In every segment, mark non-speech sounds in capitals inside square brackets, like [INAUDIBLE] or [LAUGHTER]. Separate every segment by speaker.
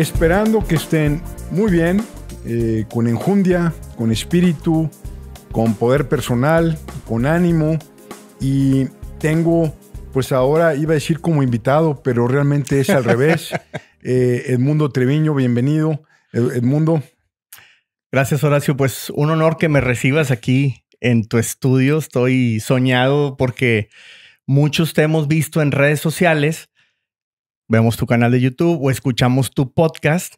Speaker 1: esperando que estén muy bien, eh, con enjundia, con espíritu, con poder personal, con ánimo. Y tengo, pues ahora iba a decir como invitado, pero realmente es al revés. [LAUGHS] Eh, Edmundo Treviño,
Speaker 2: bienvenido. Edmundo. Gracias, Horacio. Pues un honor que me recibas aquí en tu estudio. Estoy soñado porque muchos te hemos visto en redes sociales vemos tu canal de YouTube o escuchamos tu podcast.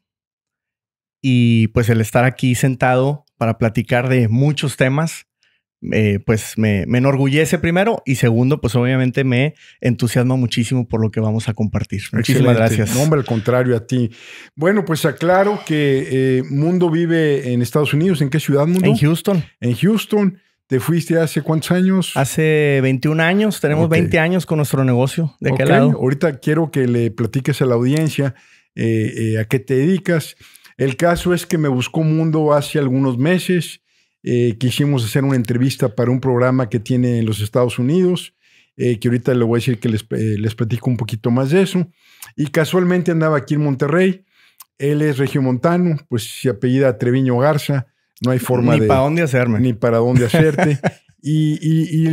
Speaker 2: Y pues el estar aquí sentado para platicar de muchos temas, eh, pues me, enorgullece primero y segundo, pues obviamente me entusiasma muchísimo por lo que vamos a compartir. Muchísimas gracias. No, hombre,
Speaker 1: al contrario a ti. Bueno, pues aclaro que eh, Mundo vive en Estados Unidos. ¿En qué ciudad, Mundo? En Houston.
Speaker 2: En Houston. ¿Te fuiste hace cuántos años? Hace 21 años, tenemos 20 años con nuestro negocio de Ahorita
Speaker 1: quiero que le platiques a la audiencia eh, eh, a qué te dedicas. El caso es que me buscó Mundo hace algunos meses. Eh, quisimos hacer una entrevista para un programa que tiene en los Estados Unidos, que ahorita le voy a decir que les, les platico un poquito más de eso. Y casualmente andaba aquí en Monterrey. Él es regiomontano, pues se apellida Treviño Garza no hay forma de... Ni para dónde hacerme. Ni para dónde hacerte. [LAUGHS] y,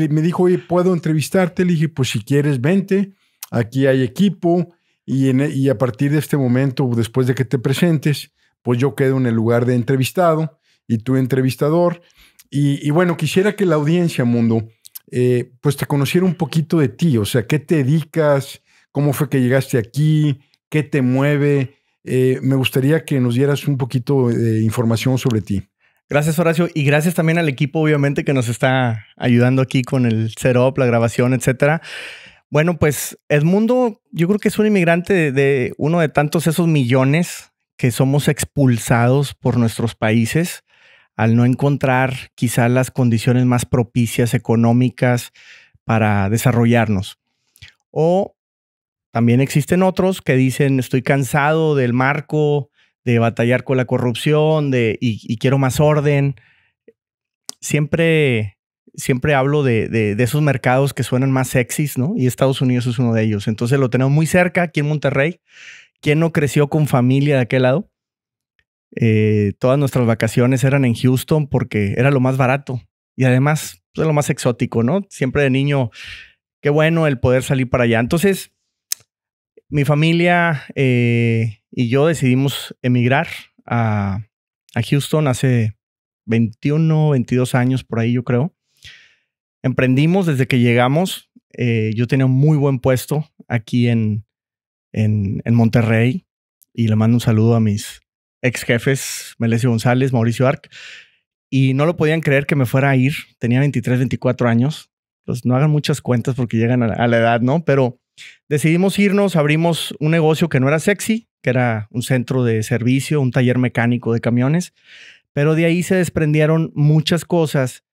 Speaker 1: me dijo, oye, ¿puedo entrevistarte? Le dije, pues si quieres, vente. Aquí hay equipo. Y, e, y a partir de este momento, después de que te presentes, pues yo quedo en el lugar de entrevistado y tú entrevistador. Y, bueno, quisiera que la audiencia, Mundo, eh, pues te conociera un poquito de ti. O sea, ¿qué te dedicas? ¿Cómo fue que llegaste aquí? ¿Qué te mueve? Eh, me gustaría que nos dieras un poquito de información sobre ti.
Speaker 2: Gracias, Horacio. Y gracias también al equipo, obviamente, que nos está ayudando aquí con el setup, la grabación, etcétera. Bueno, pues Edmundo, yo creo que es un inmigrante de, de uno de tantos esos millones que somos expulsados por nuestros países al no encontrar quizá las condiciones más propicias económicas para desarrollarnos. O también existen otros que dicen, estoy cansado del marco de batallar con la corrupción, de, y, quiero más orden. Siempre, siempre hablo de, esos mercados que suenan más sexys, ¿no? Y Estados Unidos es uno de ellos. Entonces lo tenemos muy cerca aquí en Monterrey. ¿Quién no creció con familia de aquel lado? Eh, todas nuestras vacaciones eran en Houston porque era lo más barato y además pues, lo más exótico, ¿no? Siempre de niño, qué bueno el poder salir para allá. Entonces, mi familia, eh, y yo decidimos emigrar a, Houston hace 21, 22 años, por ahí yo creo. Emprendimos desde que llegamos. Eh, yo tenía un muy buen puesto aquí en, en, Monterrey y le mando un saludo a mis ex jefes, Melesio González, Mauricio Arc. Y no lo podían creer que me fuera a ir. Tenía 23, 24 años. Pues no hagan muchas cuentas porque llegan a la edad, ¿no? Pero decidimos irnos, abrimos un negocio que no era sexy, que era un centro de servicio, un taller mecánico de camiones, pero de ahí se desprendieron muchas cosas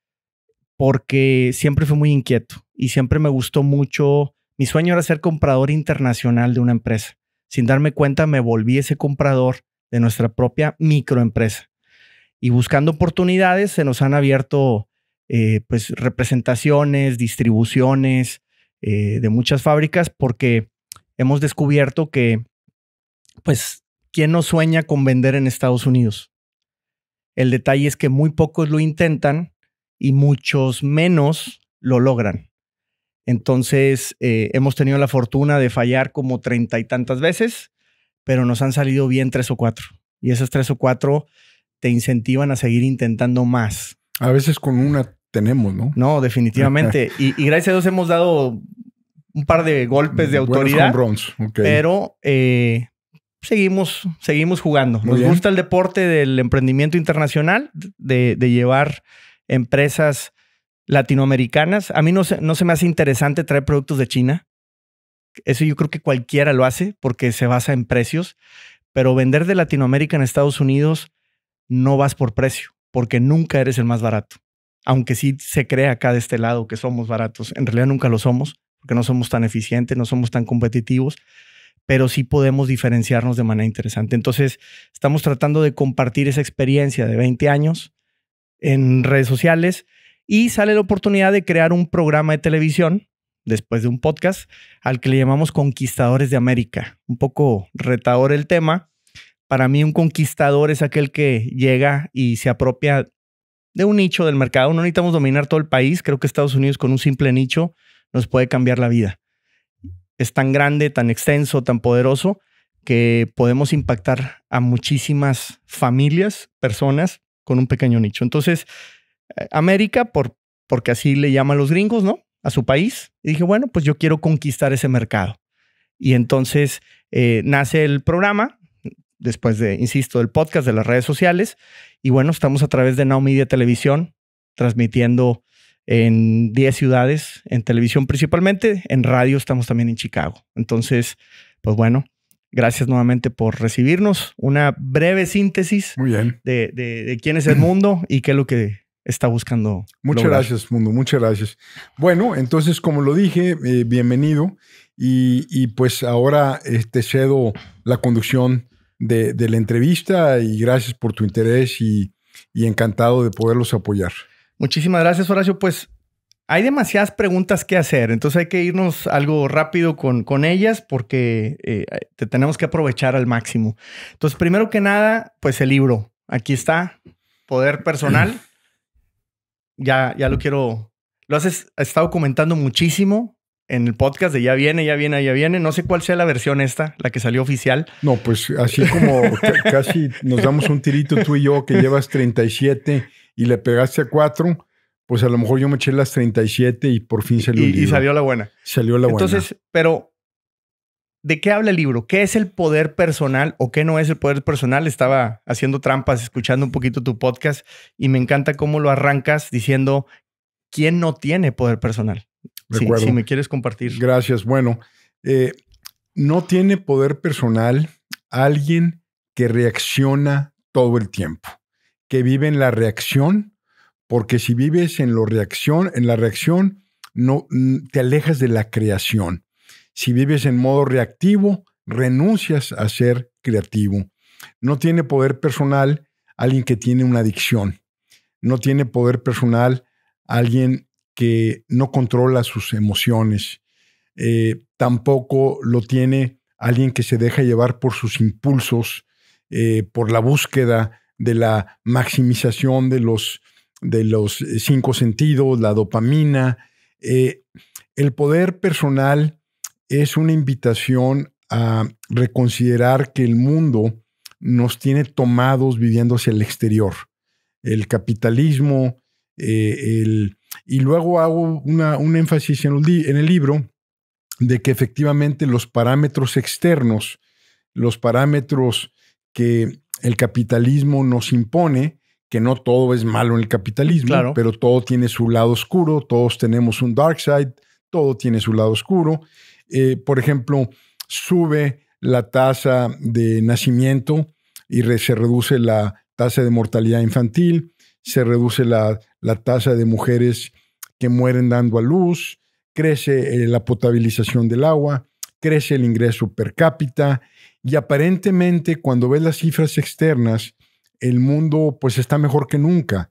Speaker 2: porque siempre fue muy inquieto y siempre me gustó mucho. Mi sueño era ser comprador internacional de una empresa. Sin darme cuenta, me volví ese comprador de nuestra propia microempresa. Y buscando oportunidades, se nos han abierto eh, pues representaciones, distribuciones eh, de muchas fábricas porque hemos descubierto que pues, ¿quién no sueña con vender en Estados Unidos? El detalle es que muy pocos lo intentan y muchos menos lo logran. Entonces, eh, hemos tenido la fortuna de fallar como treinta y tantas veces, pero nos han salido bien tres o cuatro. Y esas tres o cuatro te incentivan a seguir intentando más. A veces con una tenemos, ¿no? No, definitivamente. [LAUGHS] y, gracias a Dios hemos dado un par de golpes de autoridad. Okay. Pero eh, seguimos, seguimos jugando. Nos gusta el deporte del emprendimiento internacional, de, de llevar empresas latinoamericanas. A mí no se, no se me hace interesante traer productos de China. Eso yo creo que cualquiera lo hace porque se basa en precios, pero vender de Latinoamérica en Estados Unidos no vas por precio, porque nunca eres el más barato. Aunque sí se cree acá de este lado que somos baratos, en realidad nunca lo somos, porque no somos tan eficientes, no somos tan competitivos pero sí podemos diferenciarnos de manera interesante. Entonces, estamos tratando de compartir esa experiencia de 20 años en redes sociales y sale la oportunidad de crear un programa de televisión después de un podcast al que le llamamos Conquistadores de América. Un poco retador el tema. Para mí un conquistador es aquel que llega y se apropia de un nicho del mercado. No necesitamos dominar todo el país. Creo que Estados Unidos con un simple nicho nos puede cambiar la vida es tan grande, tan extenso, tan poderoso, que podemos impactar a muchísimas familias, personas con un pequeño nicho. Entonces, eh, América, por, porque así le llaman los gringos, ¿no? A su país. Y dije, bueno, pues yo quiero conquistar ese mercado. Y entonces eh, nace el programa, después de, insisto, del podcast, de las redes sociales. Y bueno, estamos a través de Now Media Televisión, transmitiendo en 10 ciudades, en televisión principalmente, en radio estamos también en Chicago. Entonces, pues bueno, gracias nuevamente por recibirnos. Una breve síntesis De, quién es el mundo y qué es lo que está buscando.
Speaker 1: Muchas gracias, mundo, muchas gracias. Bueno, entonces, como lo dije, eh, bienvenido y, pues ahora eh, te cedo la conducción de, la
Speaker 2: entrevista y gracias por tu interés y encantado de poderlos apoyar. Muchísimas gracias, Horacio. Pues hay demasiadas preguntas que hacer, entonces hay que irnos algo rápido con, con ellas porque eh, te tenemos que aprovechar al máximo. Entonces, primero que nada, pues el libro. Aquí está, Poder Personal. [CLEARS THROAT] Ya, ya lo quiero. Lo has estado comentando muchísimo en el podcast de Ya viene, ya viene, ya viene. No sé cuál sea la versión esta, la que salió oficial.
Speaker 1: No, pues así como [LAUGHS] casi nos damos un tirito tú y yo que llevas 37 y le pegaste a cuatro,
Speaker 2: pues a lo mejor yo me eché las 37 y por fin salió y, el Y salió la buena. Salió la buena. Entonces, pero ¿de qué habla el libro? ¿Qué es el poder personal o qué no es el poder personal? Estaba haciendo trampas, escuchando un poquito tu podcast y me encanta cómo lo arrancas diciendo quién no tiene poder personal. si, me
Speaker 1: quieres compartir. Gracias. Bueno, eh, no tiene poder personal alguien que reacciona todo el tiempo vive en la reacción, porque si vives en, la reacción, en la reacción, no, te alejas de la creación. Si vives en modo reactivo, renuncias a ser creativo. No tiene poder personal alguien que tiene una adicción. No tiene poder personal alguien que no controla sus emociones. Eh, tampoco lo tiene alguien que se deja llevar por sus impulsos, eh, por la búsqueda de la maximización de los, de los eh, cinco sentidos, la dopamina. Eh, el poder personal es una invitación a reconsiderar que el mundo nos tiene tomados viviendo hacia el exterior. El capitalismo, eh, y luego hago un énfasis en el, libro de que efectivamente los parámetros externos, los parámetros que el capitalismo nos impone que no todo es malo en el capitalismo, pero todo tiene su lado oscuro, todos tenemos un dark side, todo tiene su lado oscuro. Eh, por ejemplo, sube la tasa de nacimiento y se reduce la tasa de mortalidad infantil, se reduce la, tasa de mujeres que mueren dando a luz, crece eh, la potabilización del agua, crece el ingreso per cápita, y aparentemente cuando ves las cifras externas, el mundo pues está mejor que nunca.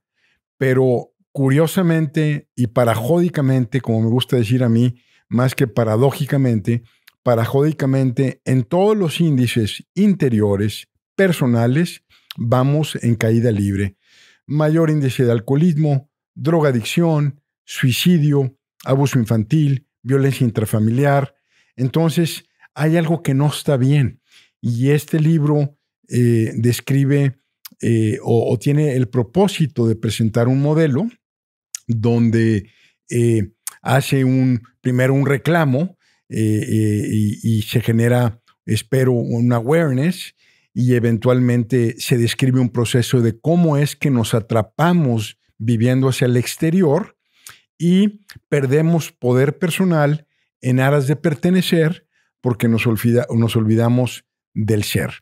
Speaker 1: Pero curiosamente y parajódicamente, como me gusta decir a mí, más que paradójicamente, parajódicamente, en todos los índices interiores, personales, vamos en caída libre. Mayor índice de alcoholismo, drogadicción, suicidio, abuso infantil, violencia intrafamiliar. Entonces, hay algo que no está bien. Y este libro eh, describe eh, o, tiene el propósito de presentar un modelo donde eh, hace un, primero un reclamo y, se genera, espero, un awareness y eventualmente se describe un proceso de cómo es que nos atrapamos viviendo hacia el exterior y perdemos poder personal en aras de pertenecer porque nos, olvida, nos olvidamos del ser.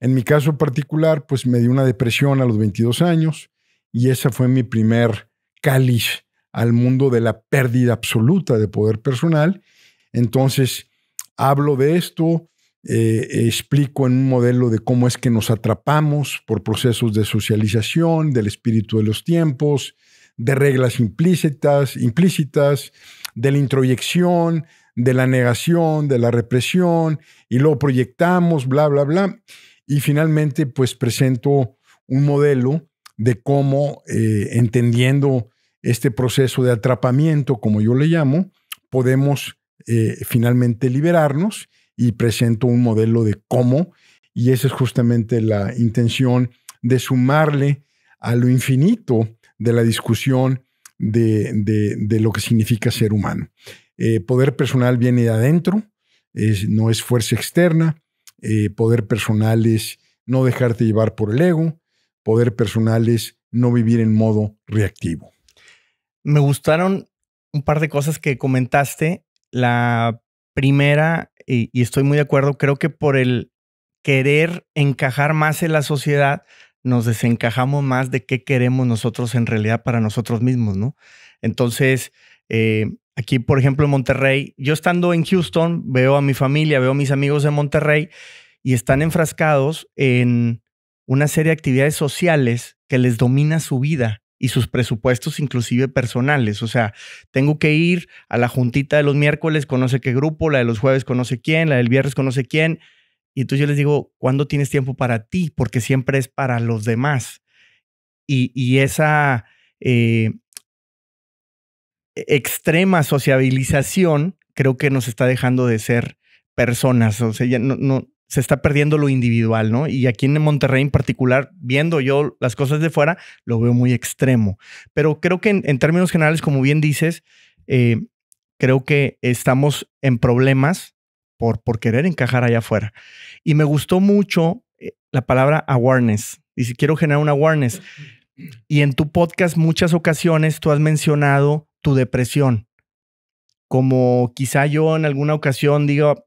Speaker 1: En mi caso particular, pues me dio una depresión a los 22 años y esa fue mi primer cáliz al mundo de la pérdida absoluta de poder personal. Entonces, hablo de esto, eh, explico en un modelo de cómo es que nos atrapamos por procesos de socialización, del espíritu de los tiempos, de reglas implícitas, implícitas de la introyección, de la negación, de la represión, y luego proyectamos, bla, bla, bla. Y finalmente, pues presento un modelo de cómo, eh, entendiendo este proceso de atrapamiento, como yo le llamo, podemos eh, finalmente liberarnos y presento un modelo de cómo, y esa es justamente la intención de sumarle a lo infinito de la discusión de lo que significa ser humano. Eh, poder personal viene de adentro, no es fuerza externa. Eh, poder personal es no dejarte llevar por el ego. Poder personal es no vivir en modo reactivo.
Speaker 2: Me gustaron un par de cosas que comentaste. La primera, y, estoy muy de acuerdo, creo que por el querer encajar más en la sociedad, nos desencajamos más de qué queremos nosotros en realidad para nosotros mismos, ¿no? Entonces, eh, Aquí, por ejemplo, en Monterrey, yo estando en Houston, veo a mi familia, veo a mis amigos de Monterrey y están enfrascados en una serie de actividades sociales que les domina su vida y sus presupuestos inclusive personales. O sea, tengo que ir a la juntita de los miércoles ¿conoce qué grupo, la de los jueves ¿conoce quién, la del viernes ¿conoce quién. Y entonces yo les digo, ¿cuándo tienes tiempo para ti? Porque siempre es para los demás. Y, esa eh, extrema sociabilización creo que nos está dejando de ser personas, o sea, no, se está perdiendo lo individual, ¿no? Y aquí en Monterrey en particular, viendo yo las cosas de fuera, lo veo muy extremo. Pero creo que en, términos generales, como bien dices, eh, creo que estamos en problemas por, por querer encajar allá afuera. Y me gustó mucho eh, la palabra awareness. Y si quiero generar un awareness. Y en tu podcast muchas ocasiones tú has mencionado tu depresión. Como quizá yo en alguna ocasión digo,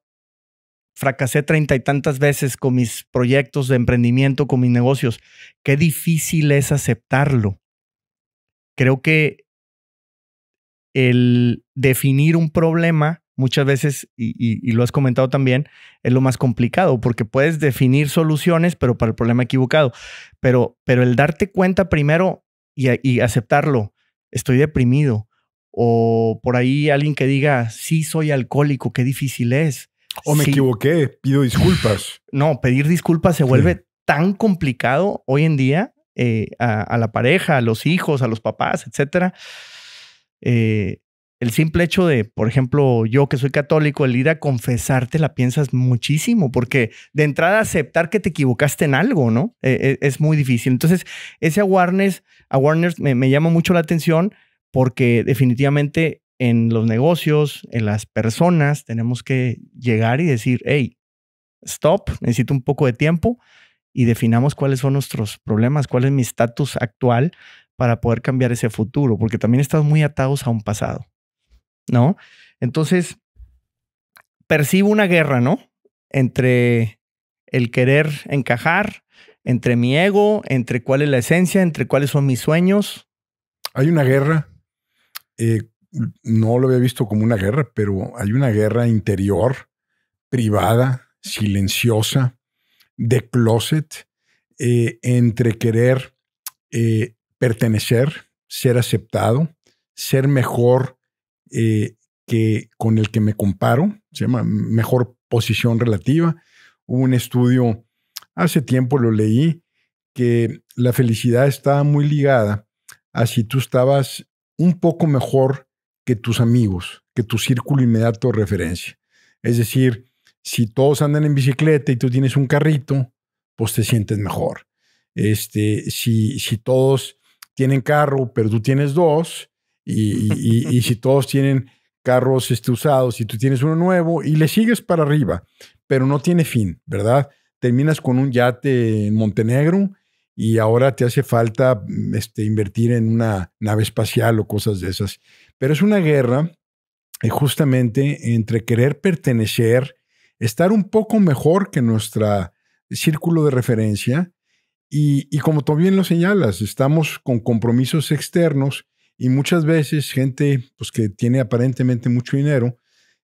Speaker 2: fracasé treinta y tantas veces con mis proyectos de emprendimiento, con mis negocios. Qué difícil es aceptarlo. Creo que el definir un problema muchas veces, y, lo has comentado también, es lo más complicado, porque puedes definir soluciones, pero para el problema equivocado. Pero, pero el darte cuenta primero y aceptarlo, estoy deprimido, o por ahí alguien que diga, sí, soy alcohólico, qué difícil es. O me equivoqué, pido disculpas. No, pedir disculpas se vuelve tan complicado hoy en día eh, a, la pareja, a los hijos, a los papás, etc. Eh, el simple hecho de, por ejemplo, yo que soy católico, el ir a confesarte la piensas muchísimo, porque de entrada aceptar que te equivocaste en algo, ¿no? E, e, es, muy difícil. Entonces, ese awareness, awareness me, me llama mucho la atención porque definitivamente en los negocios, en las personas, tenemos que llegar y decir, hey, stop, necesito un poco de tiempo y definamos cuáles son nuestros problemas, cuál es mi estatus actual para poder cambiar ese futuro, porque también estamos muy atados a un pasado, ¿no? Entonces, percibo una guerra, ¿no? Entre el querer encajar, entre mi ego, entre cuál es la esencia, entre cuáles son mis sueños. Hay una guerra eh, no lo había visto como una guerra, pero hay una guerra interior,
Speaker 1: privada, silenciosa, de closet, eh, entre querer eh, pertenecer, ser aceptado, ser mejor que con el que me comparo, se llama mejor posición relativa. Hubo un estudio, hace tiempo lo leí, que la felicidad estaba muy ligada a si tú estabas un poco mejor que tus amigos, que tu círculo inmediato de referencia. Es decir, si todos andan en bicicleta y tú tienes un carrito, pues te sientes mejor. Este, si, si todos tienen carro, pero tú tienes dos, y, si [LAUGHS] todos tienen carros este, usados y tú tienes uno nuevo y le sigues para arriba, pero no tiene fin, ¿verdad? Terminas con un yate en Montenegro y ahora te hace falta mm, este, invertir en una nave espacial o cosas de esas. Pero es una guerra eh, justamente entre querer pertenecer, estar un poco mejor que nuestro círculo de referencia y, como tú bien lo señalas, estamos con compromisos externos y muchas veces gente pues, que tiene aparentemente mucho dinero,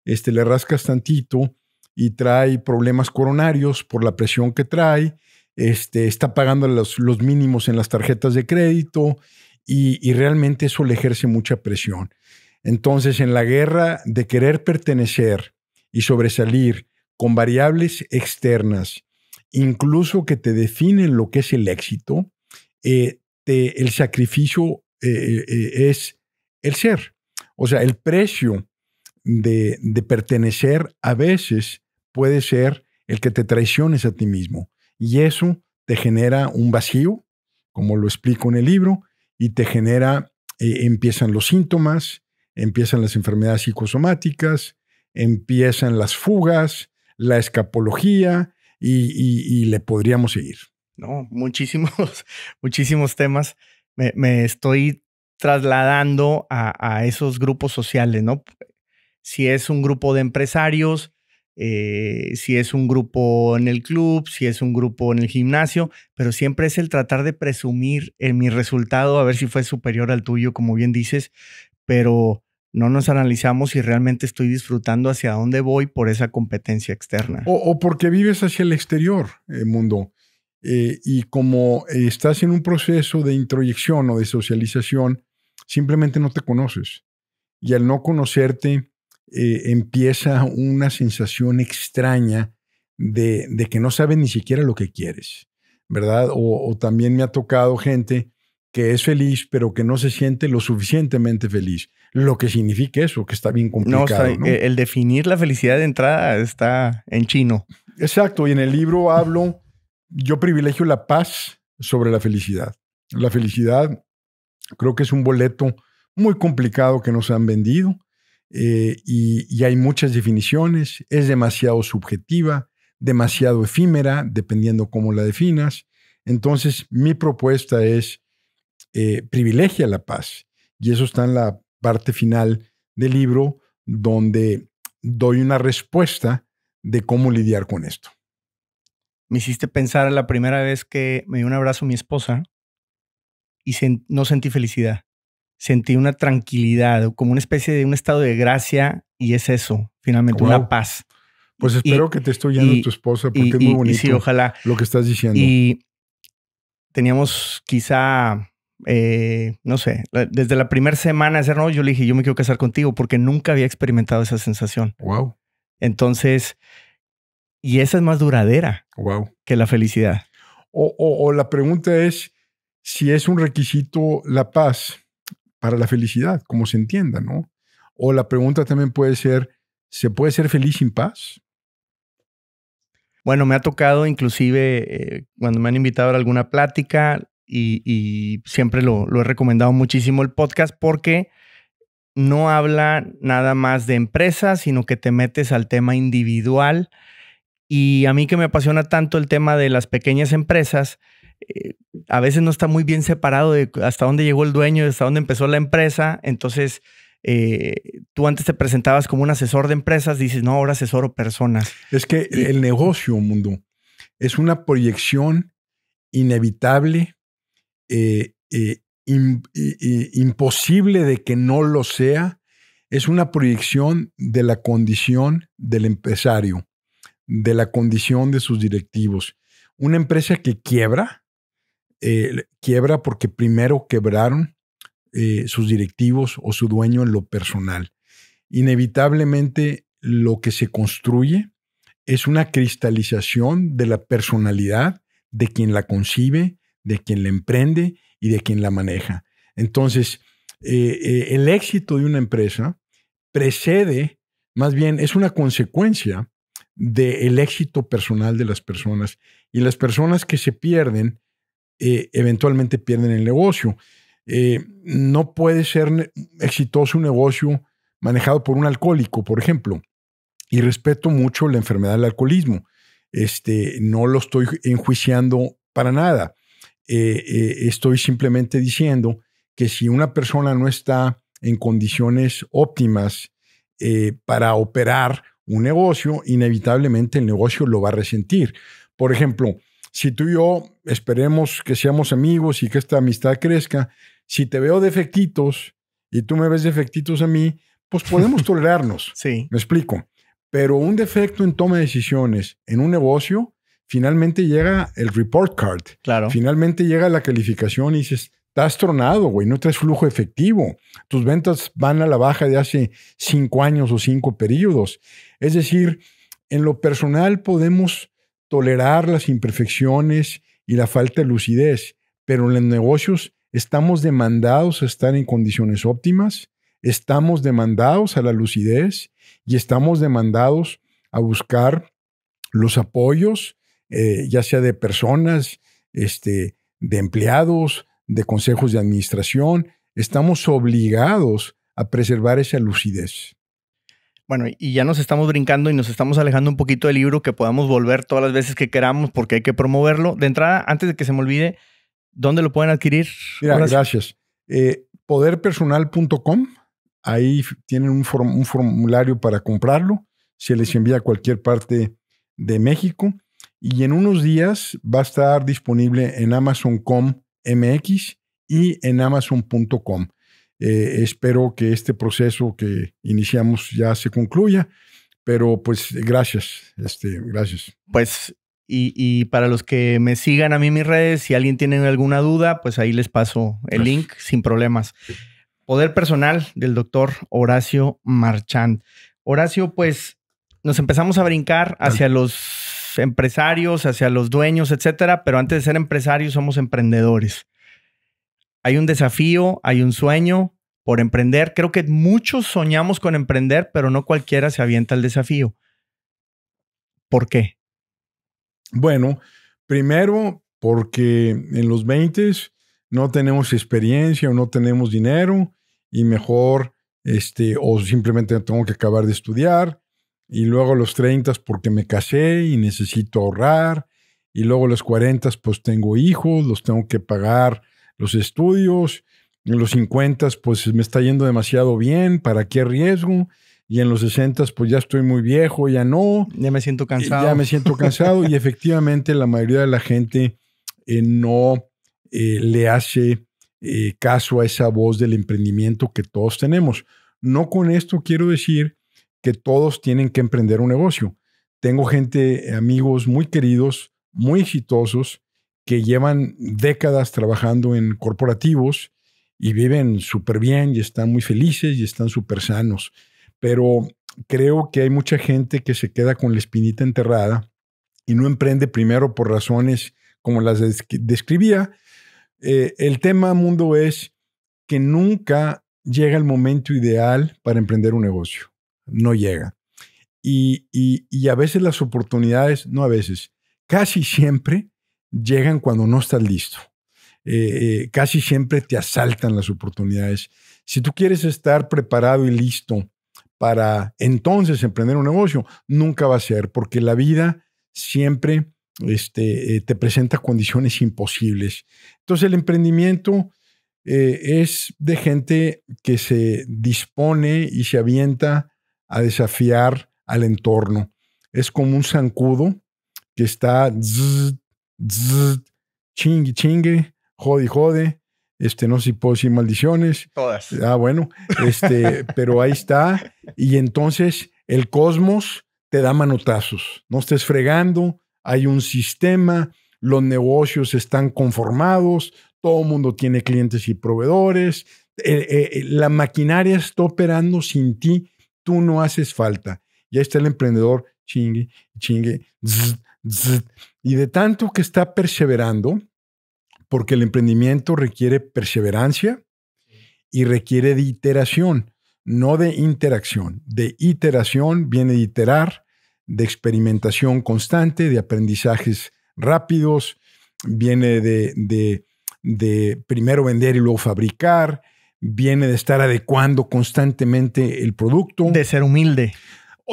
Speaker 1: este, le rascas tantito y trae problemas coronarios por la presión que trae este, está pagando los, mínimos en las tarjetas de crédito y, realmente eso le ejerce mucha presión. Entonces, en la guerra de querer pertenecer y sobresalir con variables externas, incluso que te definen lo que es el éxito, eh, el sacrificio eh, eh, es el ser. O sea, el precio de, pertenecer a veces puede ser el que te traiciones a ti mismo, y eso te genera un vacío, como lo explico en el libro, y te genera, eh, empiezan los síntomas, empiezan las enfermedades psicosomáticas, empiezan las fugas,
Speaker 2: la escapología y, le podríamos seguir. No, muchísimos, [LAUGHS] muchísimos temas. Me, estoy trasladando a, a, esos grupos sociales, ¿no? Si es un grupo de empresarios, eh, si es un grupo en el club, si es un grupo en el gimnasio, pero siempre es el tratar de presumir en mi resultado, a ver si fue superior al tuyo, como bien dices, pero no nos analizamos si realmente estoy disfrutando hacia dónde voy por esa competencia externa. O, porque vives hacia el exterior, eh, mundo. Eh, y
Speaker 1: como estás en un proceso de introyección o de socialización, simplemente no te conoces. Y al no conocerte, eh, empieza una sensación extraña de, que no sabes ni siquiera lo que quieres, ¿verdad? O, también me ha tocado gente que es feliz, pero que no se siente lo suficientemente feliz. Lo que significa eso, que está bien complicado. Eh,
Speaker 2: el definir la felicidad de entrada está en chino. Exacto, y en el libro hablo, yo privilegio la paz
Speaker 1: sobre la felicidad. La felicidad creo que es un boleto muy complicado que nos han vendido eh, y, hay muchas definiciones, es demasiado subjetiva, demasiado efímera, dependiendo cómo la definas. Entonces, mi propuesta es eh, privilegia la paz. Y eso está en la parte final del libro, donde doy una respuesta de cómo lidiar con esto.
Speaker 2: Me hiciste pensar la primera vez que me dio un abrazo mi esposa y no sentí felicidad sentí una tranquilidad, como una especie de un estado de gracia y es eso, finalmente, una paz. Pues espero que te esté oyendo tu esposa porque es muy bonito sí, ojalá. lo que estás diciendo. Y teníamos quizá, eh, no sé, desde la primera semana de ser no, yo le dije, yo me quiero casar contigo porque nunca había experimentado esa sensación. Wow. Entonces, y esa es más duradera wow. que la felicidad.
Speaker 1: o la pregunta es si es un requisito la paz para la felicidad, como se entienda, ¿no? O la pregunta también puede ser, ¿se puede ser feliz sin paz?
Speaker 2: Bueno, me ha tocado inclusive eh, cuando me han invitado a alguna plática y, siempre lo, he recomendado muchísimo el podcast porque no habla nada más de empresas, sino que te metes al tema individual. Y a mí que me apasiona tanto el tema de las pequeñas empresas, eh, a veces no está muy bien separado de hasta dónde llegó el dueño, hasta dónde empezó la empresa. Entonces, eh, tú antes te presentabas como un asesor de empresas, dices, no, ahora asesoro personas.
Speaker 1: Es que el negocio, mundo, es una proyección inevitable, eh, eh, imposible de que no lo sea. Es una proyección de la condición del empresario, de la condición de sus directivos. Una empresa que quiebra, eh, quiebra porque primero quebraron eh, sus directivos o su dueño en lo personal. Inevitablemente lo que se construye es una cristalización de la personalidad de quien la concibe, de quien la emprende y de quien la maneja. Entonces, eh, el éxito de una empresa precede, más bien es una consecuencia del éxito personal de las personas. Y las personas que se pierden eh, eventualmente pierden el negocio. Eh, no puede ser exitoso un negocio manejado por un alcohólico, por ejemplo. Y respeto mucho la enfermedad del alcoholismo. Este, no lo estoy enjuiciando para nada. Eh, estoy simplemente diciendo que si una persona no está en condiciones óptimas para operar un negocio, inevitablemente el negocio lo va a resentir. Por ejemplo, si tú y yo esperemos que seamos amigos y que esta amistad crezca, si te veo defectitos y tú me ves defectitos a mí, pues podemos [LAUGHS] tolerarnos. sí. Me explico. Pero un defecto en toma de decisiones en un negocio, finalmente llega el report card. Claro. Finalmente llega la calificación y dices, estás tronado, güey, no traes flujo efectivo. Tus ventas van a la baja de hace cinco años o cinco periodos. Es decir, en lo personal podemos tolerar las imperfecciones y la falta de lucidez, pero en los negocios estamos demandados a estar en condiciones óptimas, estamos demandados a la lucidez y estamos demandados a buscar los apoyos, eh, ya sea de personas, este, de empleados, de consejos de administración, estamos obligados a preservar esa lucidez.
Speaker 2: Bueno, y ya nos estamos brincando y nos estamos alejando un poquito del libro que podamos volver todas las veces que queramos porque hay que promoverlo. De entrada, antes de que se me olvide, ¿dónde lo pueden adquirir? Mira, gracias.
Speaker 1: Eh, poderpersonal.com, ahí tienen un, un formulario para comprarlo. Se les envía a cualquier parte de México y en unos días va a estar disponible en Amazon.com MX y en Amazon.com. Eh, espero que este proceso que iniciamos ya se concluya, pero pues gracias,
Speaker 2: este, gracias. Pues y, y, para los que me sigan a mí en mis redes, si alguien tiene alguna duda, pues ahí les paso el link sin problemas. Poder personal del doctor Horacio Marchán. Horacio, pues nos empezamos a brincar hacia los empresarios, hacia los dueños, etcétera, pero antes de ser empresarios somos emprendedores. Hay un desafío, hay un sueño por emprender. Creo que muchos soñamos con emprender, pero no cualquiera se avienta al desafío. ¿Por qué? Bueno, primero
Speaker 1: porque en los 20 no tenemos experiencia o no tenemos dinero y mejor este o simplemente tengo que acabar de estudiar y luego los 30 porque me casé y necesito ahorrar y luego los 40 pues tengo hijos, los tengo que pagar los estudios, en los 50 pues me está yendo demasiado bien, ¿para qué riesgo? Y en los 60 pues ya estoy muy viejo, ya no. Ya me
Speaker 2: siento cansado. Ya me siento cansado
Speaker 1: y efectivamente la mayoría de la gente eh, no eh, le hace eh, caso a esa voz del emprendimiento que todos tenemos. No con esto quiero decir que todos tienen que emprender un negocio. Tengo gente, amigos muy queridos, muy exitosos, que llevan décadas trabajando en corporativos y viven súper bien y están muy felices y están súper sanos. Pero creo que hay mucha gente que se queda con la espinita enterrada y no emprende primero por razones como las describía. Eh, el tema, mundo, es que nunca llega el momento ideal para emprender un negocio. No llega. y, y a veces las oportunidades, no a veces, casi siempre llegan cuando no estás listo. Eh, eh, casi siempre te asaltan las oportunidades. Si tú quieres estar preparado y listo para entonces emprender un negocio, nunca va a ser, porque la vida siempre este, eh, te presenta condiciones imposibles. Entonces el emprendimiento es de gente que se dispone y se avienta a desafiar al entorno. Es como un zancudo que está chingue, chingue, jode y jode. Este, no sé si puedo decir maldiciones. Todas. Ah, bueno. Este, [LAUGHS] pero ahí está. Y entonces el cosmos te da manotazos. No estés fregando, hay un sistema, los negocios están conformados, todo el mundo tiene clientes y proveedores, eh, eh, eh, la maquinaria está operando sin ti, tú no haces falta. Ya está el emprendedor, chingue, chingue, y de tanto que está perseverando, porque el emprendimiento requiere perseverancia y requiere de iteración, no de interacción. De iteración viene de iterar, de experimentación constante, de aprendizajes rápidos, viene de, de primero vender y luego fabricar, viene de estar adecuando constantemente el producto. De ser humilde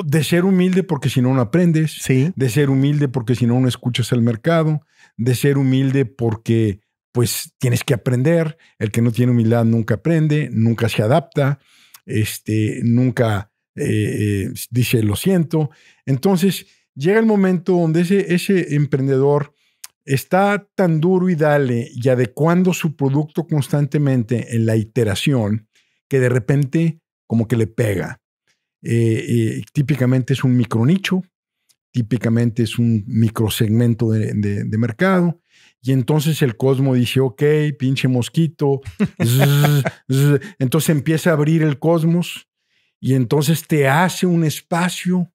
Speaker 1: de ser humilde porque si no, no aprendes. Sí. De ser humilde porque si no, no escuchas el mercado. De ser humilde porque pues tienes que aprender. El que no tiene humildad nunca aprende, nunca se adapta, este, nunca eh, eh, dice lo siento. Entonces llega el momento donde ese emprendedor está tan duro y dale y adecuando su producto constantemente en la iteración que de repente como que le pega eh, eh, típicamente es un micronicho, típicamente es un microsegmento de, de, mercado. Y entonces el cosmos dice, ok, pinche mosquito. [LAUGHS] Entonces empieza a abrir el Cosmos y entonces te hace un espacio,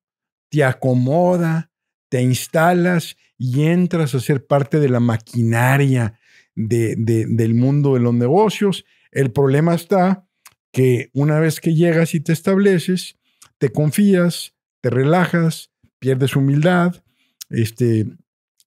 Speaker 1: te acomoda, te instalas y entras a ser parte de la maquinaria del mundo de los negocios. El problema está que una vez que llegas y te estableces, te confías, te relajas, pierdes humildad, este,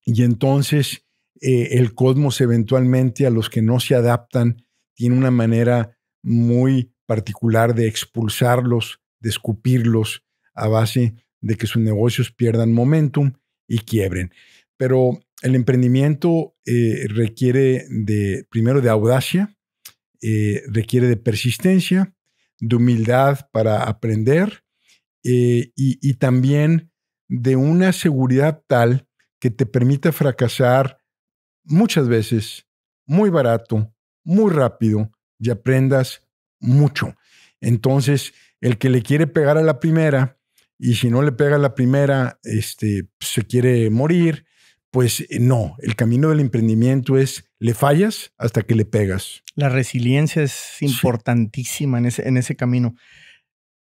Speaker 1: y entonces eh, el cosmos eventualmente a los que no se adaptan tiene una manera muy particular de expulsarlos, de escupirlos a base de que sus negocios pierdan momentum y quiebren. Pero el emprendimiento eh, requiere de, primero de audacia, eh, requiere de persistencia, de humildad para aprender, eh, y, también de una seguridad tal que te permita fracasar muchas veces, muy barato, muy rápido y aprendas mucho. Entonces, el que le quiere pegar a la primera y si no le pega a la primera, este, se quiere morir, pues eh, no, el camino del emprendimiento es le fallas hasta que le pegas.
Speaker 2: La resiliencia es importantísima en, ese, en ese camino.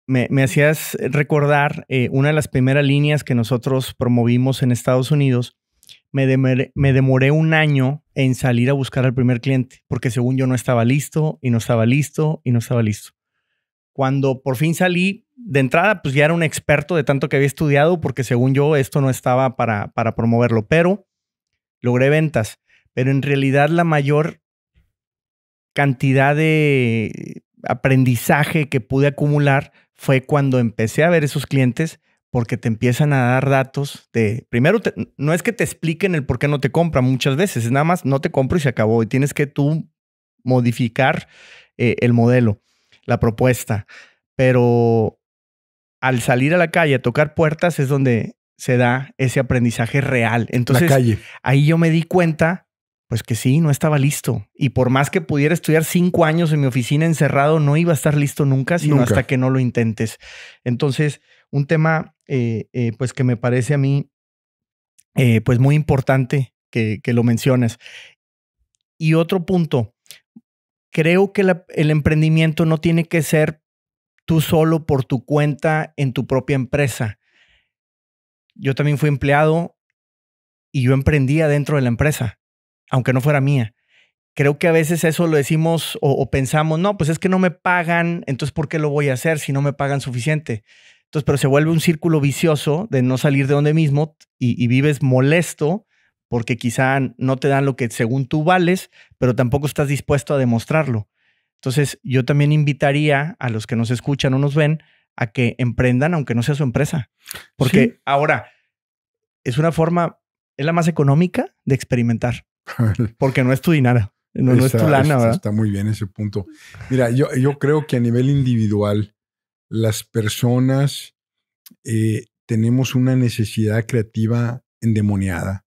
Speaker 2: Me, hacías recordar eh, una de las primeras líneas que nosotros promovimos en Estados Unidos. Me demoré, me demoré, un año en salir a buscar al primer cliente, porque según yo no estaba listo y no estaba listo y no estaba listo. Cuando por fin salí, de entrada, pues ya era un experto de tanto que había estudiado, porque según yo esto no estaba para, para promoverlo, pero logré ventas. Pero en realidad la mayor cantidad de aprendizaje que pude acumular fue cuando empecé a ver esos clientes porque te empiezan a dar datos de, primero, no es que te expliquen el por qué no te compra muchas veces, es nada más no te compro y se acabó y tienes que tú modificar eh, el modelo, la propuesta. Pero al salir a la calle a tocar puertas es donde se da ese aprendizaje real. Entonces, ahí yo me di cuenta pues que sí, no estaba listo. Y por más que pudiera estudiar cinco años en mi oficina encerrado, no iba a estar listo nunca, sino hasta que no lo intentes. Entonces, un tema, eh, eh, pues que me parece a mí, eh, pues muy importante que, lo menciones. Y otro punto, creo que el emprendimiento no tiene que ser tú solo por tu cuenta en tu propia empresa. Yo también fui empleado y yo emprendía dentro de la empresa aunque no fuera mía. Creo que a veces eso lo decimos o, pensamos, no, pues es que no me pagan, entonces ¿por qué lo voy a hacer si no me pagan suficiente? Entonces, pero se vuelve un círculo vicioso de no salir de donde mismo y, vives molesto porque quizá no te dan lo que según tú vales, pero tampoco estás dispuesto a demostrarlo. Entonces, yo también invitaría a los que nos escuchan o nos ven a que emprendan, aunque no sea su empresa. Porque ahora es una forma, es la más económica de experimentar. [LAUGHS] Porque no es tu dinero, no, es tu lana, Está
Speaker 1: muy bien ese punto. Mira, yo, creo que a nivel individual, las personas eh, tenemos una necesidad creativa endemoniada.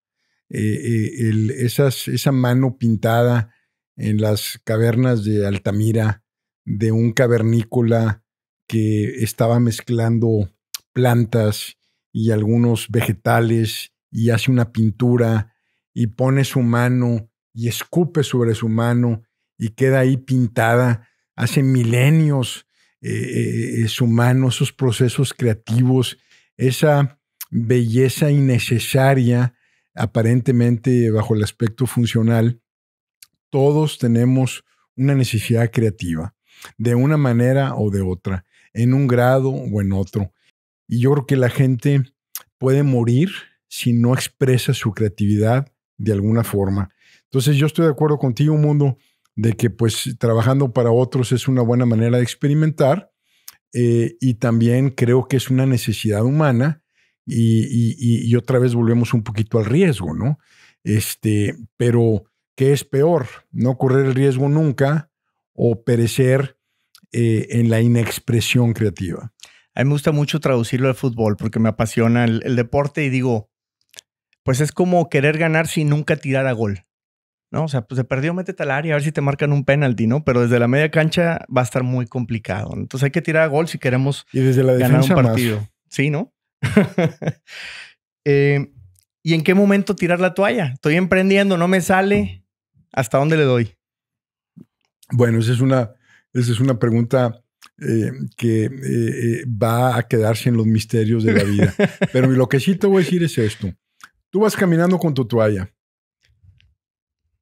Speaker 1: Eh, eh, esa mano pintada en las cavernas de Altamira de un cavernícola que estaba mezclando plantas y algunos vegetales y hace una pintura y pone su mano y escupe sobre su mano y queda ahí pintada hace milenios eh, eh, eh, su mano, esos procesos creativos, esa belleza innecesaria, aparentemente bajo el aspecto funcional, todos tenemos una necesidad creativa, de una manera o de otra, en un grado o en otro. Y yo creo que la gente puede morir si no expresa su creatividad de alguna forma. Entonces yo estoy de acuerdo contigo, Mundo, de que pues trabajando para otros es una buena manera de experimentar eh, y también creo que es una necesidad humana y, otra vez volvemos un poquito al riesgo, ¿no? Este, pero ¿qué es peor?
Speaker 2: ¿No correr el riesgo nunca o perecer eh, en la inexpresión creativa? A mí me gusta mucho traducirlo al fútbol porque me apasiona el deporte y digo, pues es como querer ganar sin nunca tirar a gol. ¿no? O sea, pues se perdió, métete al área, a ver si te marcan un penalti, ¿no? Pero desde la media cancha va a estar muy complicado. Entonces hay que tirar a gol si queremos y ganar un partido. Sí, ¿no? [LAUGHS] Eh, ¿Y en qué momento tirar la toalla? Estoy emprendiendo, no me sale. ¿Hasta dónde
Speaker 1: le doy? Bueno, esa es una, es una pregunta eh, que eh, va a quedarse en los misterios de la vida. [LAUGHS] Pero lo que sí te voy a decir es esto. Tú vas caminando con tu toalla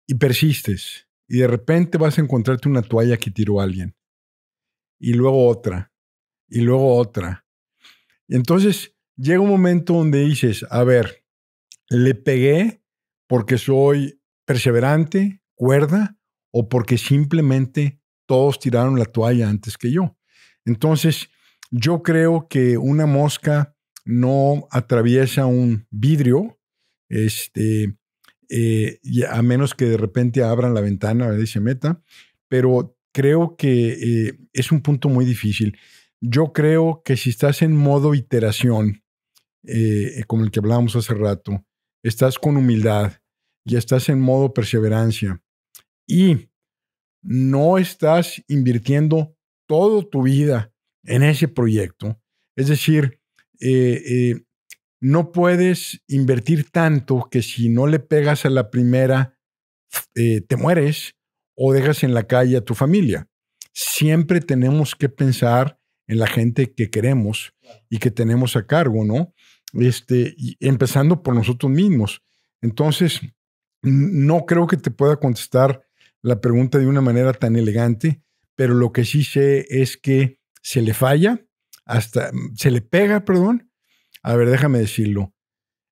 Speaker 1: y persistes y de repente vas a encontrarte una toalla que tiró alguien y luego otra y luego otra. Y entonces llega un momento donde dices, a ver, le pegué porque soy perseverante, cuerda o porque simplemente todos tiraron la toalla antes que yo. Entonces, yo creo que una mosca no atraviesa un vidrio este, eh, a menos que de repente abran la ventana y se meta, pero creo que eh, es un punto muy difícil. Yo creo que si estás en modo iteración, eh, como el que hablábamos hace rato, estás con humildad y estás en modo perseverancia y no estás invirtiendo toda tu vida en ese proyecto, es decir, eh, no puedes invertir tanto que si no le pegas a la primera, eh, te mueres o dejas en la calle a tu familia. Siempre tenemos que pensar en la gente que queremos y que tenemos a cargo, ¿no? Este, empezando por nosotros mismos. Entonces, no creo que te pueda contestar la pregunta de una manera tan elegante, pero lo que sí sé es que se le falla, hasta se le pega, perdón, a ver, déjame decirlo.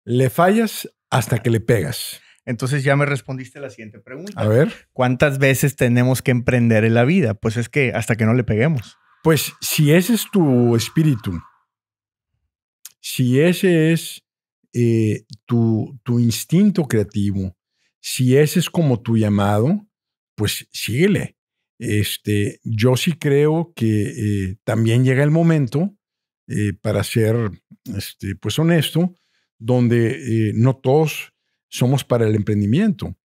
Speaker 2: Le fallas hasta que le pegas. Entonces ya me respondiste la siguiente pregunta. A ver. ¿Cuántas veces tenemos que emprender en la vida? Pues es que hasta que no le peguemos. Pues si ese es tu espíritu, si ese es
Speaker 1: eh, tu, tu instinto creativo, si ese es como tu llamado, pues síguele. Este, yo sí creo que eh, también llega el momento eh, para ser este, pues honesto, donde eh, no todos somos para el emprendimiento.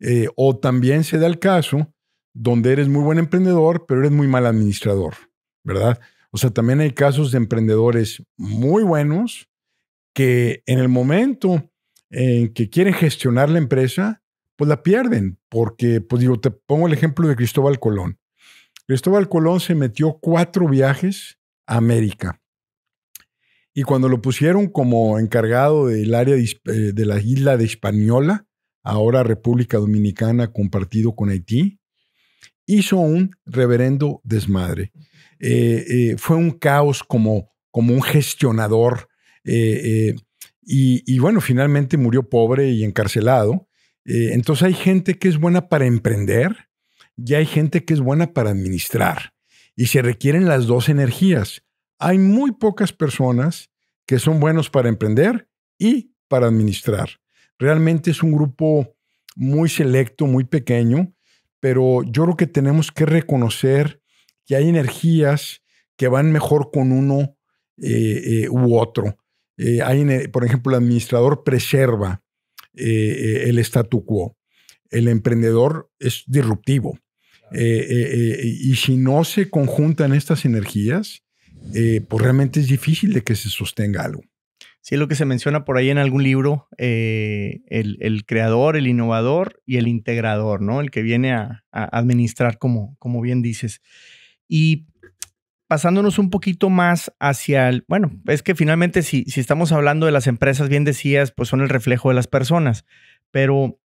Speaker 1: Eh, o también se da el caso donde eres muy buen emprendedor, pero eres muy mal administrador, ¿verdad? O sea, también hay casos de emprendedores muy buenos que en el momento en que quieren gestionar la empresa, pues la pierden, porque, pues digo, te pongo el ejemplo de Cristóbal Colón. Cristóbal Colón se metió cuatro viajes a América. Y cuando lo pusieron como encargado del área de, eh, la isla de Española, ahora República Dominicana compartido con Haití, hizo un reverendo desmadre. Eh, eh, fue un caos como, como un gestionador. y, y, bueno, finalmente murió pobre y encarcelado. entonces hay gente que es buena para emprender y hay gente que es buena para administrar. Y se requieren las dos energías hay muy pocas personas que son buenos para emprender y para administrar. Realmente es un grupo muy selecto, muy pequeño, pero yo creo que tenemos que reconocer que hay energías que van mejor con uno eh, eh, u otro. Eh, por ejemplo, el administrador preserva el statu quo. El emprendedor es disruptivo. y si no se conjuntan estas energías, eh, pues realmente es difícil de que se sostenga algo.
Speaker 2: Sí, lo que se menciona por ahí en algún libro, eh, el, el, creador, el innovador y el integrador, ¿no? El que viene a, administrar, como, como bien dices. Y pasándonos un poquito más hacia el, bueno, es que finalmente si, si estamos hablando de las empresas, bien decías, pues son el reflejo de las personas, pero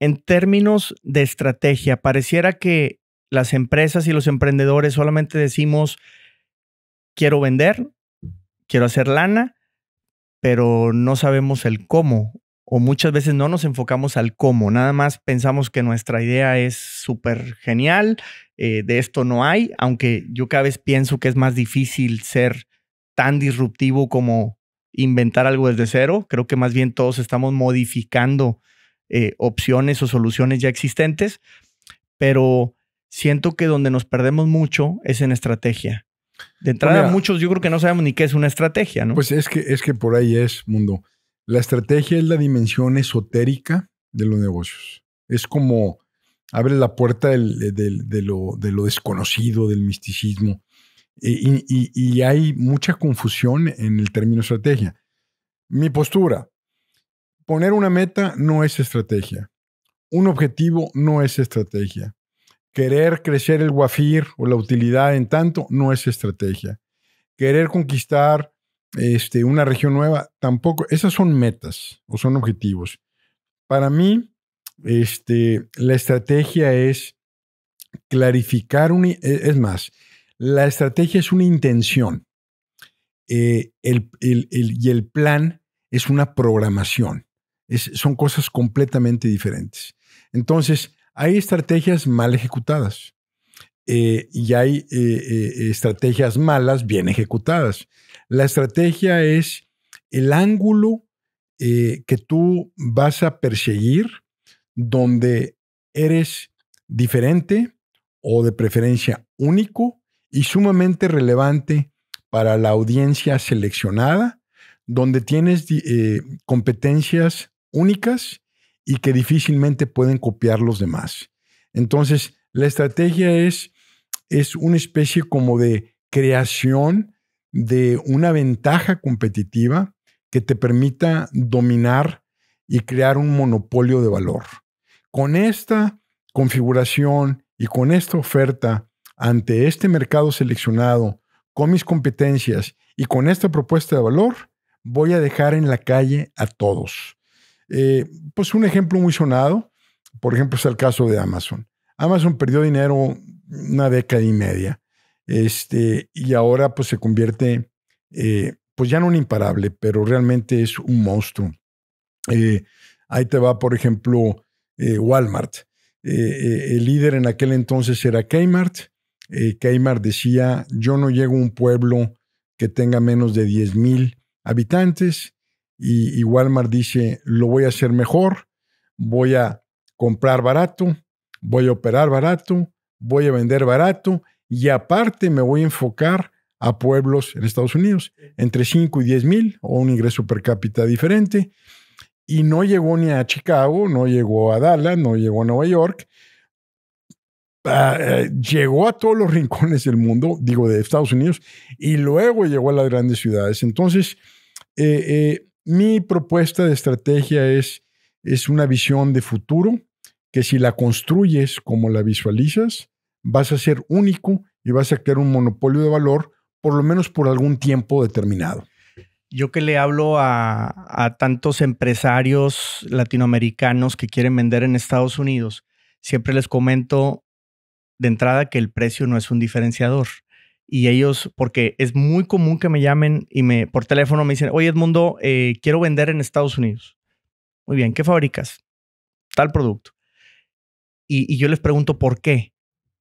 Speaker 2: en términos de estrategia, pareciera que las empresas y los emprendedores solamente decimos, quiero vender, quiero hacer lana, pero no sabemos el cómo. O muchas veces no nos enfocamos al cómo, nada más pensamos que nuestra idea es súper genial, eh, de esto no hay, aunque yo cada vez pienso que es más difícil ser tan disruptivo como inventar algo desde cero. Creo que más bien todos estamos modificando eh, opciones o soluciones ya existentes, pero siento que donde nos perdemos mucho es en estrategia. De entrada, muchos yo creo que no sabemos ni qué es una estrategia, ¿no? Pues es que, es
Speaker 1: que por ahí es, mundo. La estrategia es la dimensión esotérica de los negocios. Es como abre la puerta de, lo, lo, desconocido, del misticismo. E, y, y hay mucha confusión en el término estrategia. Mi postura, poner una meta no es estrategia. Un objetivo no es estrategia. Querer crecer el guafir o la utilidad en tanto no es estrategia. Querer conquistar este, una región nueva tampoco. Esas son metas o son objetivos. Para mí, este, la estrategia es clarificar, e, es más, la estrategia es una intención eh, y el plan es una programación. son cosas completamente diferentes. Entonces, hay estrategias mal ejecutadas eh, y hay eh, eh, estrategias malas bien ejecutadas. La estrategia es el ángulo que tú vas a perseguir donde eres diferente o de preferencia único y sumamente relevante para la audiencia seleccionada, donde tienes competencias únicas y que difícilmente pueden copiar los demás. Entonces, la estrategia es, es una especie como de creación de una ventaja competitiva que te permita dominar y crear un monopolio de valor. Con esta configuración y con esta oferta ante este mercado seleccionado, con mis competencias y con esta propuesta de valor, voy a dejar en la calle a todos. Eh, pues un ejemplo muy sonado, por ejemplo, es el caso de Amazon. Amazon perdió dinero una década y media este, y ahora pues se convierte, eh, pues ya no un imparable, pero realmente es un monstruo. Eh, ahí te va, por ejemplo, Walmart. el líder en aquel entonces era Kmart. Kmart decía, yo no llego a un pueblo que tenga menos de 10 mil habitantes y, Walmart dice, lo voy a hacer mejor, voy a comprar barato, voy a operar barato, voy a vender barato y aparte me voy a enfocar a pueblos en Estados Unidos, entre 5 y 10 mil o un ingreso per cápita diferente. Y no llegó ni a Chicago, no llegó a Dallas, no llegó a Nueva York. Ah, eh, llegó a todos los [LAUGHS] rincones del mundo, digo de Estados Unidos, y luego llegó a las grandes ciudades. Entonces, eh, eh mi propuesta de estrategia es, es una visión de futuro que si la construyes como la visualizas, vas a ser único y vas a crear un monopolio de valor, por lo menos por algún tiempo determinado.
Speaker 2: Yo que le hablo a, a tantos empresarios latinoamericanos que quieren vender en Estados Unidos, siempre les comento de entrada que el precio no es un diferenciador y ellos, porque es muy común que me llamen y me por teléfono me dicen, oye Edmundo, eh, quiero vender en Estados Unidos. Muy bien, ¿qué fabricas? Tal producto. Y, yo les pregunto, ¿por qué?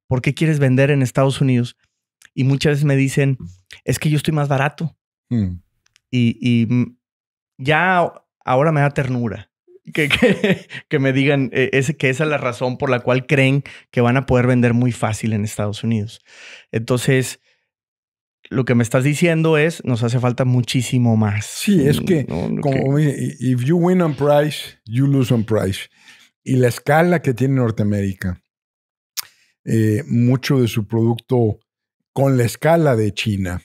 Speaker 2: ¿Por qué quieres vender en Estados Unidos? Y muchas veces me dicen, es que yo estoy más barato. Mm. Y, ya ahora me da ternura. Que, [LAUGHS] me digan eh, que esa es la razón por la cual creen que van a poder vender muy fácil en Estados Unidos. Entonces, lo que me estás diciendo es, nos hace falta muchísimo más. Sí, es que, como if you win on price, you lose on price. Y la escala que tiene Norteamérica,
Speaker 1: eh, mucho de su producto con la escala de China,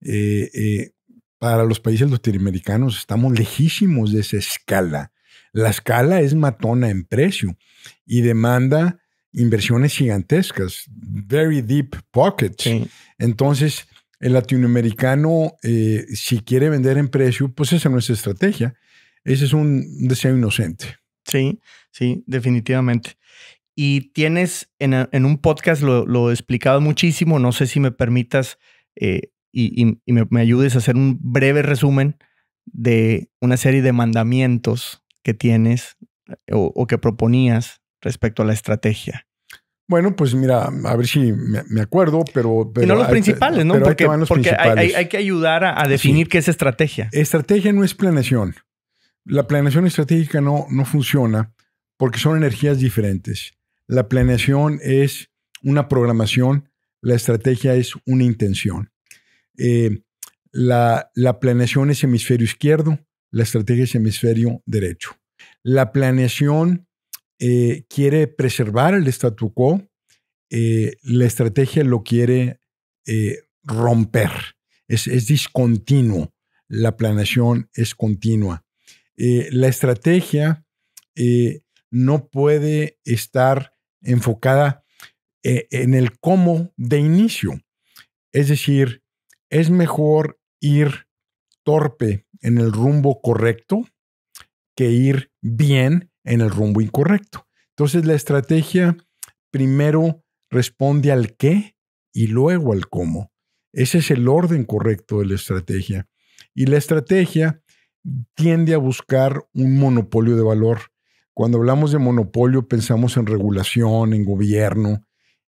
Speaker 1: eh, eh, para los países latinoamericanos estamos lejísimos de esa escala. La escala es matona en precio y demanda inversiones gigantescas, very deep pockets. Entonces, el latinoamericano, eh, si quiere vender en precio, pues esa no es estrategia.
Speaker 2: Ese es un deseo inocente. Sí, sí, definitivamente. Y tienes en, un podcast, lo, he explicado muchísimo, no sé si me permitas eh, y, me, ayudes a hacer un breve resumen de una serie de mandamientos que tienes eh, o que proponías respecto a la estrategia.
Speaker 1: Bueno, pues mira, a ver si me, acuerdo, pero, pero... no los principales, ¿no? porque, Hay, que
Speaker 2: ayudar a, definir qué es estrategia.
Speaker 1: Estrategia no es planeación. La planeación estratégica no, no funciona porque son energías diferentes. La planeación es una programación, la estrategia es una intención. Eh, la, la planeación es hemisferio izquierdo, la estrategia es hemisferio derecho. La planeación eh, quiere preservar el statu quo, eh, la estrategia lo quiere eh, romper. Es, es, discontinuo. La planeación es continua. la estrategia no puede estar enfocada en el cómo de inicio. Es decir, es mejor ir torpe en el rumbo correcto que ir bien en el rumbo incorrecto. Entonces la estrategia primero responde al qué y luego al cómo. Ese es el orden correcto de la estrategia. Y la estrategia tiende a buscar un monopolio de valor. Cuando hablamos de monopolio pensamos en regulación, en gobierno,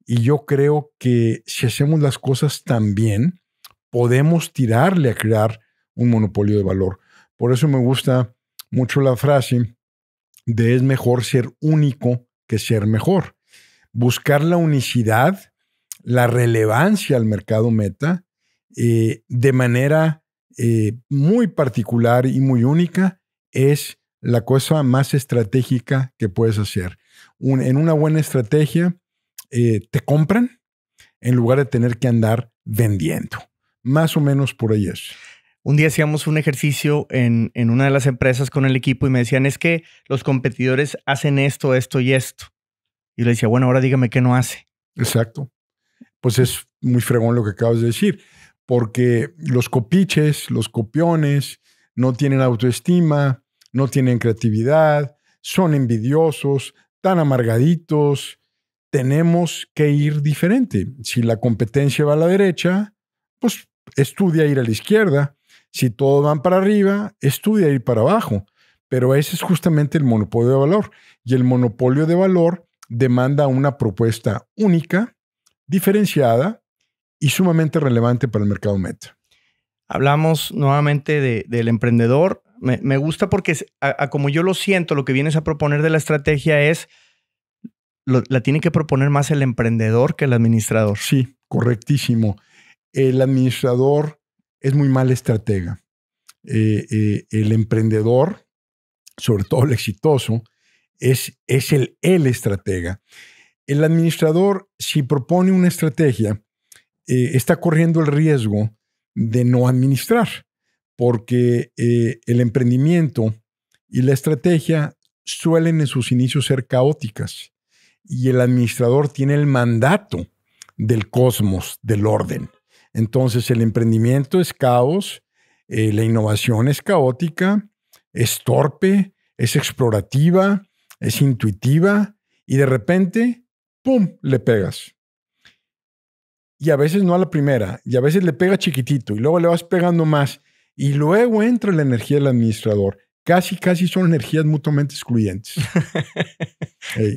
Speaker 1: y yo creo que si hacemos las cosas tan bien, podemos tirarle a crear un monopolio de valor. Por eso me gusta mucho la frase de es mejor ser único que ser mejor. Buscar la unicidad, la relevancia al mercado meta eh, de manera eh, muy particular y muy única es la cosa más estratégica que puedes hacer. en una buena estrategia
Speaker 2: eh, te compran en lugar de tener que andar vendiendo. Más o menos por ahí es. Un día hacíamos un ejercicio en, una de las empresas con el equipo y me decían, es que los competidores hacen esto, esto y esto. Y le decía, bueno, ahora dígame qué no hace.
Speaker 1: Exacto. Pues es muy fregón lo que acabas de decir, porque los copiches, los copiones, no tienen autoestima, no tienen creatividad, son envidiosos, tan amargaditos. Tenemos que ir diferente. Si la competencia va a la derecha, pues estudia ir a la izquierda. Si todos van para arriba, estudia ir para abajo. Pero ese es justamente el monopolio de valor. Y el monopolio de valor demanda una
Speaker 2: propuesta única,
Speaker 1: diferenciada y sumamente relevante para
Speaker 2: el mercado meta. Hablamos nuevamente del emprendedor. Me, gusta porque, como yo lo siento, lo que vienes a proponer de la estrategia es la tiene que proponer más el emprendedor que el administrador. Sí, correctísimo. El
Speaker 1: administrador es muy mal estratega. Eh, eh, el emprendedor, sobre todo el exitoso, es, es el, estratega. El administrador, si propone una estrategia, eh, está corriendo el riesgo de no administrar, porque el emprendimiento y la estrategia suelen en sus inicios ser caóticas y el administrador tiene el mandato del cosmos, del orden. Entonces el emprendimiento es caos, eh, la innovación es caótica, es torpe, es explorativa, es intuitiva y de repente, ¡pum!, le pegas. Y a veces no a la primera, y a veces le pega chiquitito y luego le vas pegando más y luego entra la energía del administrador casi, casi son energías mutuamente excluyentes. [LAUGHS]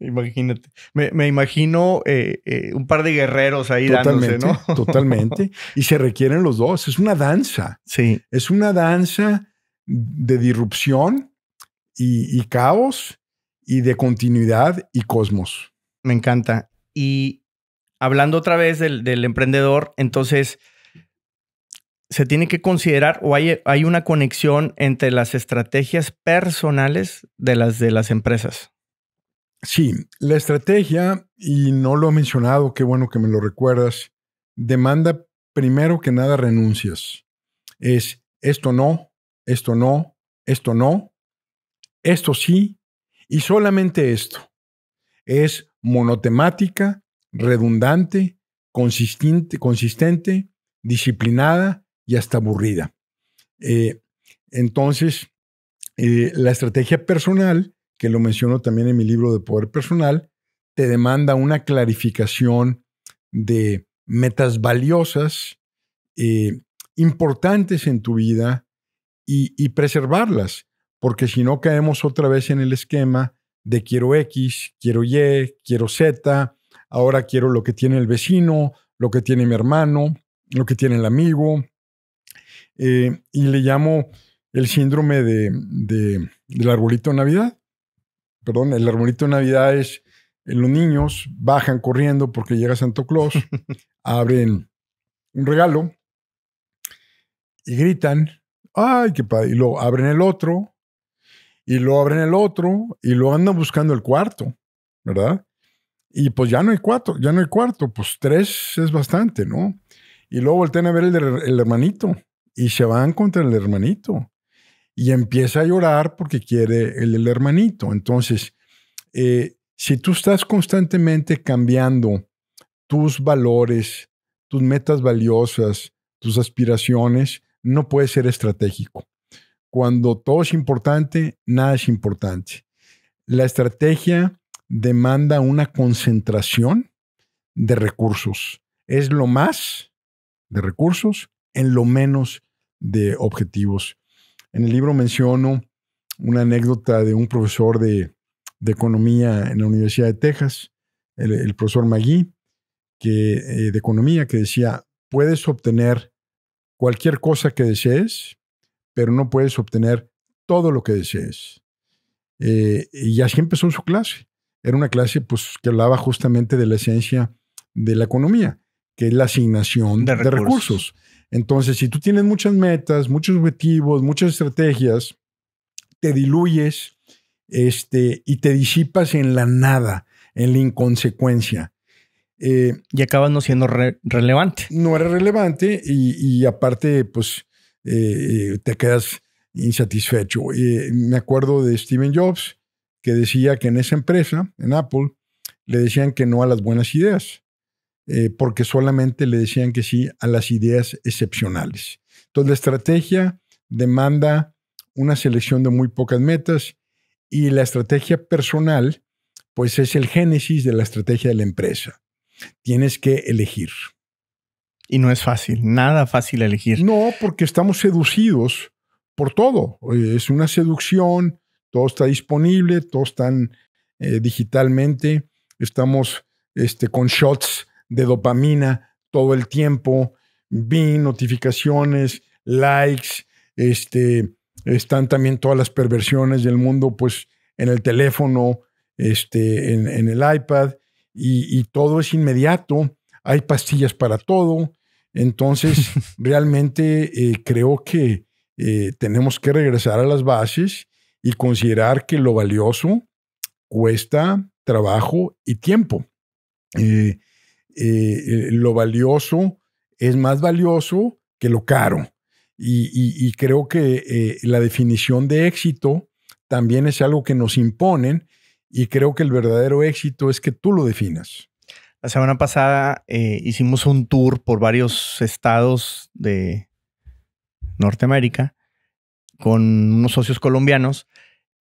Speaker 2: Imagínate. Me, imagino eh, eh, un par de guerreros ahí totalmente, ¿no? [LAUGHS] totalmente. Y
Speaker 1: se requieren los dos. Es una danza. Sí. Es una danza de disrupción y, caos y de continuidad y cosmos.
Speaker 2: Me encanta. Y hablando otra vez del emprendedor, entonces se tiene que considerar o hay, una conexión entre las estrategias personales de las de las empresas. Sí, la estrategia,
Speaker 1: y no lo he mencionado, qué bueno que me lo recuerdas, demanda primero que nada renuncias. Es esto no, esto no, esto no, esto sí, y solamente esto. Es monotemática, redundante, consistente, consistente disciplinada ya está aburrida. Eh, entonces, eh, la estrategia personal, que lo menciono también en mi libro de poder personal, te demanda una clarificación de metas valiosas, eh, importantes en tu vida y, y preservarlas, porque si no caemos otra vez en el esquema de quiero X, quiero Y, quiero Z, ahora quiero lo que tiene el vecino, lo que tiene mi hermano, lo que tiene el amigo, eh, y le llamo el síndrome de, del arbolito de Navidad. Perdón, el arbolito de Navidad es eh, los niños bajan corriendo porque llega Santo Claus, [LAUGHS] abren un regalo y gritan, ¡ay, qué padre! Y luego abren el otro, y luego abren el otro, y luego andan buscando el cuarto, ¿verdad? Y pues ya no hay cuarto, ya no hay cuarto, pues tres es bastante, ¿no? Y luego voltean a ver el hermanito, y se van contra el hermanito. Y empieza a llorar porque quiere el, hermanito. Entonces, eh, si tú estás constantemente cambiando tus valores, tus metas valiosas, tus aspiraciones, no puedes ser estratégico. Cuando todo es importante, nada es importante. La estrategia demanda una concentración de recursos. Es lo más de recursos en lo menos de objetivos. En el libro menciono una anécdota de un profesor de, economía en la Universidad de Texas, el, profesor Magui, que, eh, de economía, que decía, puedes obtener cualquier cosa que desees, pero no puedes obtener todo lo que desees. Eh, y así empezó su clase. Era una clase pues, que hablaba justamente de la esencia de la economía, que es la asignación De recursos. Entonces, si tú tienes muchas metas, muchos objetivos, muchas estrategias, te diluyes este, y te disipas en la nada, en la inconsecuencia. Eh, y acabas no siendo relevante. No eres relevante y, aparte, pues, eh, eh, te quedas insatisfecho. me acuerdo de Steven Jobs, que decía que en esa empresa, en Apple, le decían que no a las buenas ideas. Eh, porque solamente le decían que sí a las ideas excepcionales. Entonces, la estrategia demanda una selección de muy pocas metas y la estrategia personal, pues es el génesis de la estrategia de la empresa. Tienes que elegir. Y no es fácil, nada fácil elegir. No, porque estamos seducidos por todo. Eh, es una seducción, todo está disponible, todos están eh, digitalmente, estamos este, con shots de dopamina todo el tiempo, vi notificaciones, likes, este, están también todas las perversiones del mundo, pues en el teléfono, este, en, el iPad, y, todo es inmediato, hay pastillas para todo, entonces [LAUGHS] realmente eh, creo que eh, tenemos que regresar a las bases y considerar que lo valioso cuesta trabajo y tiempo. Eh, eh, lo valioso es más valioso que lo caro. Y, creo que eh, la definición de éxito también es algo que nos imponen y creo que el verdadero éxito es que tú lo
Speaker 2: definas. La semana pasada eh, hicimos un tour por varios estados de Norteamérica con unos socios colombianos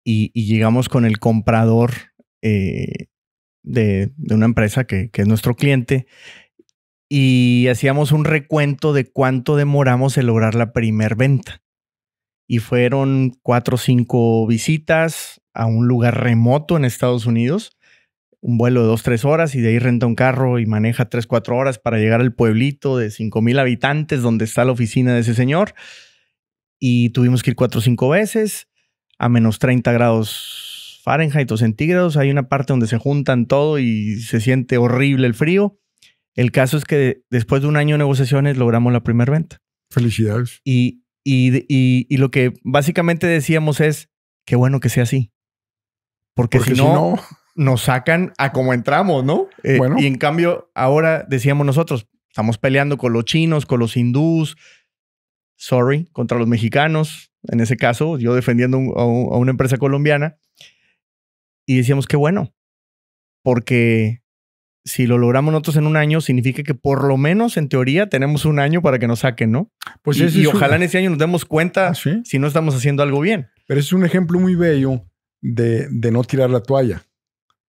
Speaker 2: y, llegamos con el comprador de, una empresa que, es nuestro cliente y hacíamos un recuento de cuánto demoramos en lograr la primer venta. Y fueron cuatro o cinco visitas a un lugar remoto en Estados Unidos, un vuelo de dos, tres horas y de ahí renta un carro y maneja tres, cuatro horas para llegar al pueblito de cinco mil habitantes donde está la oficina de ese señor. Y tuvimos que ir cuatro o cinco veces a menos 30 grados Fahrenheit o centígrados. Hay una parte donde se juntan todo y se siente horrible el frío. El caso es que después de un año de negociaciones logramos la primera venta. Felicidades. Y, y, y, y, lo que básicamente decíamos es, qué bueno que sea así. Porque, si, no, nos sacan a como entramos, ¿no? Eh, bueno. Y en cambio, ahora decíamos nosotros, estamos peleando con los chinos, con los hindús, sorry, contra los mexicanos. En ese caso, yo defendiendo a, una empresa colombiana. Y decíamos, que bueno, porque si lo logramos nosotros en un año, significa que por lo menos en teoría tenemos un año para que nos saquen, ¿no? Pues y, ojalá en ese año nos demos cuenta ¿Ah, si no estamos haciendo algo bien. Pero es un
Speaker 1: ejemplo muy bello de, de no tirar la toalla.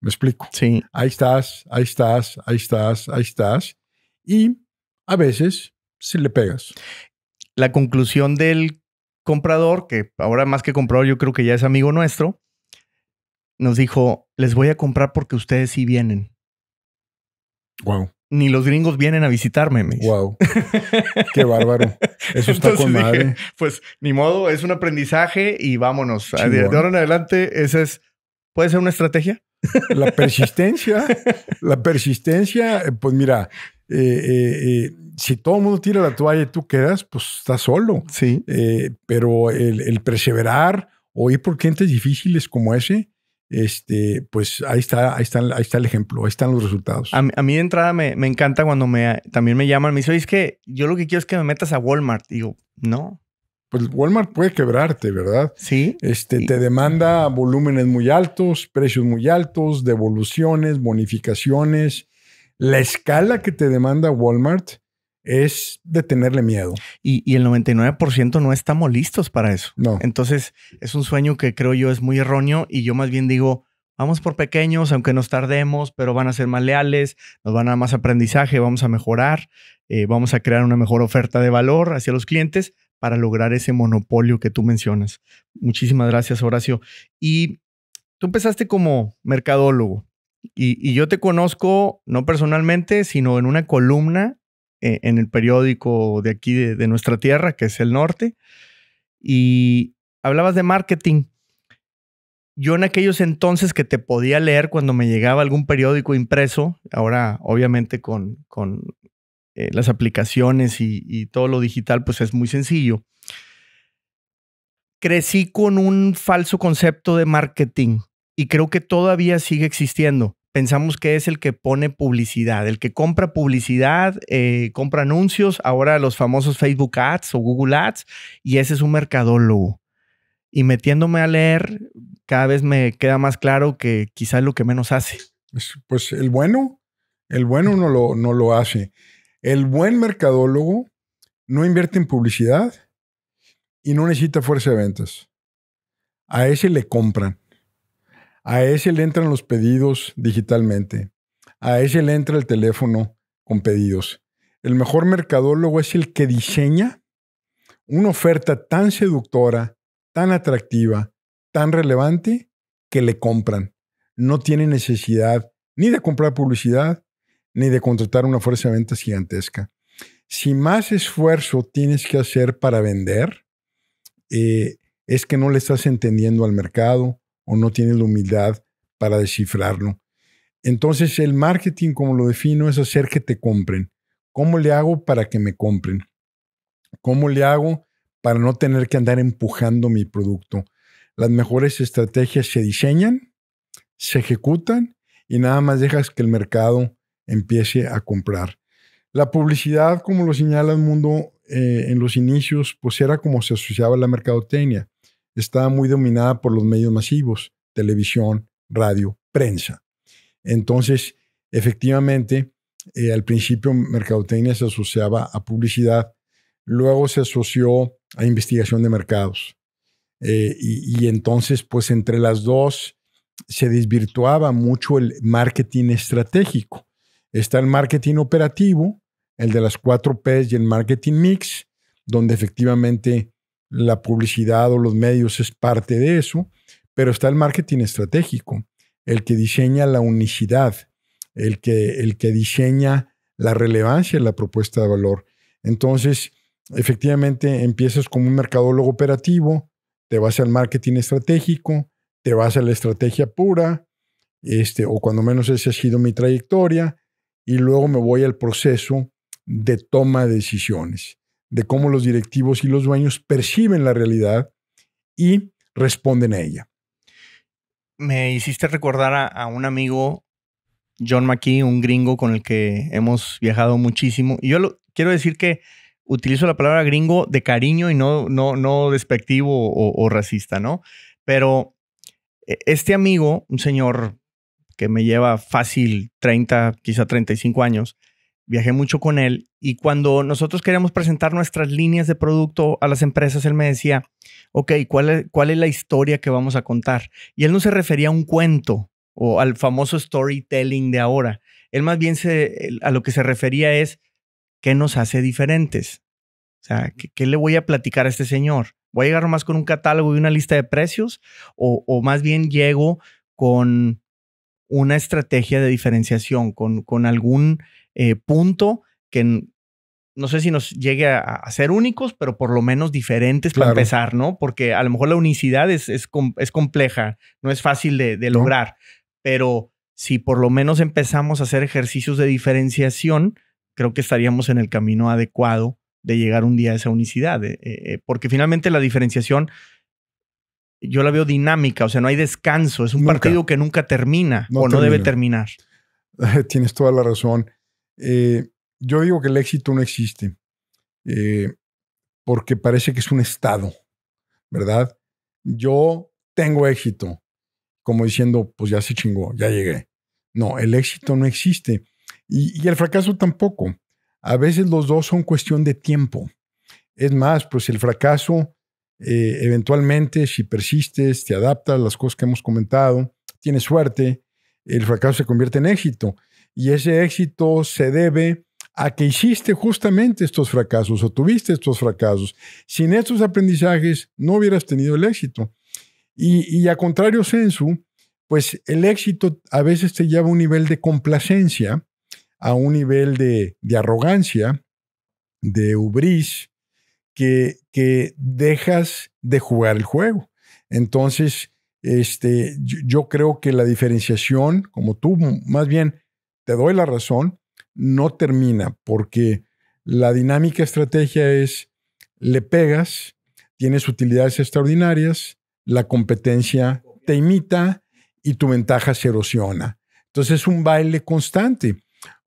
Speaker 1: Me explico. Sí. Ahí estás,
Speaker 2: ahí estás, ahí estás, ahí estás. Y a veces si le pegas. La conclusión del comprador, que ahora más que comprador, yo creo que ya es amigo nuestro, nos dijo, les voy a comprar porque ustedes sí vienen. Wow. Ni los gringos vienen a visitarme. Wow. [LAUGHS] Qué bárbaro. Eso está con madre. pues ni modo, es un aprendizaje y vámonos. De ahora en adelante, esa es, puede ser una estrategia. La [LAUGHS] persistencia,
Speaker 1: la persistencia, eh, pues mira, eh, eh, si todo el mundo tira la toalla y tú quedas, pues estás solo. Sí. pero el, el perseverar o ir por clientes difíciles como ese, este, pues ahí está, ahí está, ahí está el ejemplo, ahí están los resultados.
Speaker 2: A, mí de entrada me, encanta cuando me, también me llaman, me dicen, es que yo lo que quiero es que me metas a Walmart. digo, no. Pues Walmart puede quebrarte, ¿verdad? Sí. Este,
Speaker 1: te demanda volúmenes muy altos, precios muy altos, devoluciones, bonificaciones.
Speaker 2: La escala que te demanda Walmart es de tenerle miedo. Y, el 99% no estamos listos para eso. No. Entonces, es un sueño que creo yo es muy erróneo y yo más bien digo, vamos por pequeños, aunque nos tardemos, pero van a ser más leales, nos van a dar más aprendizaje, vamos a mejorar, eh, vamos a crear una mejor oferta de valor hacia los clientes para lograr ese monopolio que tú mencionas. Muchísimas gracias, Horacio. Y tú empezaste como mercadólogo y yo te conozco, no personalmente, sino en una columna eh, en el periódico de aquí de, nuestra tierra, que es el norte, y hablabas de marketing. Yo en aquellos entonces que te podía leer cuando me llegaba algún periódico impreso, ahora obviamente con, eh, las aplicaciones y, todo lo digital, pues es muy sencillo. Crecí con un falso concepto de marketing y creo que todavía sigue existiendo pensamos que es el que pone publicidad, el que compra publicidad, eh, compra anuncios, ahora los famosos Facebook Ads o Google Ads, y ese es un mercadólogo. Y metiéndome a leer, cada vez me queda más claro que quizá lo que menos hace. Pues el bueno, el bueno no lo, no lo hace. El buen mercadólogo
Speaker 1: no invierte en publicidad y no necesita fuerza de ventas. A ese le compran. A ese le entran los pedidos digitalmente. A ese le entra el teléfono con pedidos. El mejor mercadólogo es el que diseña una oferta tan seductora, tan atractiva, tan relevante, que le compran. No tiene necesidad ni de comprar publicidad, ni de contratar una fuerza de ventas gigantesca. Si más esfuerzo tienes que hacer para vender, eh, es que no le estás entendiendo al mercado, o no tienes la humildad para descifrarlo. Entonces el marketing, como lo defino, es hacer que te compren. ¿Cómo le hago para que me compren? ¿Cómo le hago para no tener que andar empujando mi producto? Las mejores estrategias se diseñan, se ejecutan y nada más dejas que el mercado empiece a comprar. La publicidad, como lo señala el mundo eh, en los inicios, pues era como se asociaba la mercadotecnia estaba muy dominada por los medios masivos, televisión, radio, prensa. Entonces, efectivamente, eh, al principio mercadotecnia se asociaba a publicidad, luego se asoció a investigación de mercados. Eh, y, y, entonces, pues entre las dos se desvirtuaba mucho el marketing estratégico. Está el marketing operativo, el de las cuatro P's y el marketing mix, donde efectivamente la publicidad o los medios es parte de eso, pero está el marketing estratégico, el que diseña la unicidad, el que, el que diseña la relevancia la propuesta de valor. Entonces, efectivamente, empiezas como un mercadólogo operativo, te vas al marketing estratégico, te vas a la estrategia pura, este, o cuando menos esa ha sido mi trayectoria, y luego me voy al proceso de toma de decisiones de cómo los directivos y los dueños perciben la realidad y responden a ella.
Speaker 2: Me hiciste recordar a, un amigo, John McKee, un gringo con el que hemos viajado muchísimo. Y yo lo, quiero decir que utilizo la palabra gringo de cariño y no, no, no despectivo o, o racista, ¿no? Pero e, este amigo, un señor que me lleva fácil 30, quizá 35 años, viajé mucho con él y cuando nosotros queríamos presentar nuestras líneas de producto a las empresas, él me decía, ok, ¿cuál es, cuál es la historia que vamos a contar? Y él no se refería a un cuento o al famoso storytelling de ahora. Él más bien se, a lo que se refería es, ¿qué nos hace diferentes? O sea, ¿qué, le voy a platicar a este señor? ¿Voy a llegar más con un catálogo y una lista de precios? o, o más bien llego con una estrategia de diferenciación, con, con algún eh, punto que no sé si nos llegue a, ser únicos, pero por lo menos diferentes para empezar, ¿no? Porque a lo mejor la unicidad es, es, compleja, no es fácil de, lograr, pero si por lo menos empezamos a hacer ejercicios de diferenciación, creo que estaríamos en el camino adecuado de llegar un día a esa unicidad, eh, eh, porque finalmente la diferenciación yo la veo dinámica, o sea, no hay descanso, es un partido que nunca termina o no debe terminar. [LAUGHS]
Speaker 1: Tienes toda la razón. Eh, yo digo que el éxito no existe, eh, porque parece que es un estado, ¿verdad? Yo tengo éxito, como diciendo, pues ya se chingó, ya llegué. No, el éxito no existe. Y, el fracaso tampoco. A veces los dos son cuestión de tiempo. Es más, pues el fracaso, eh, eventualmente, si persistes, te adaptas a las cosas que hemos comentado, tienes suerte, el fracaso se convierte en éxito. Y ese éxito se debe a que hiciste justamente estos fracasos o tuviste estos fracasos. Sin estos aprendizajes no hubieras tenido el éxito. Y, a contrario sensu, pues el éxito a veces te lleva a un nivel de complacencia, a un nivel de, arrogancia, de hubris, que, que, dejas de jugar el juego. Entonces, este, yo, yo creo que la diferenciación, como tú más bien te doy la razón, no termina porque la dinámica estrategia es le pegas, tienes utilidades extraordinarias, la competencia te imita y tu ventaja se erosiona. Entonces es un baile constante.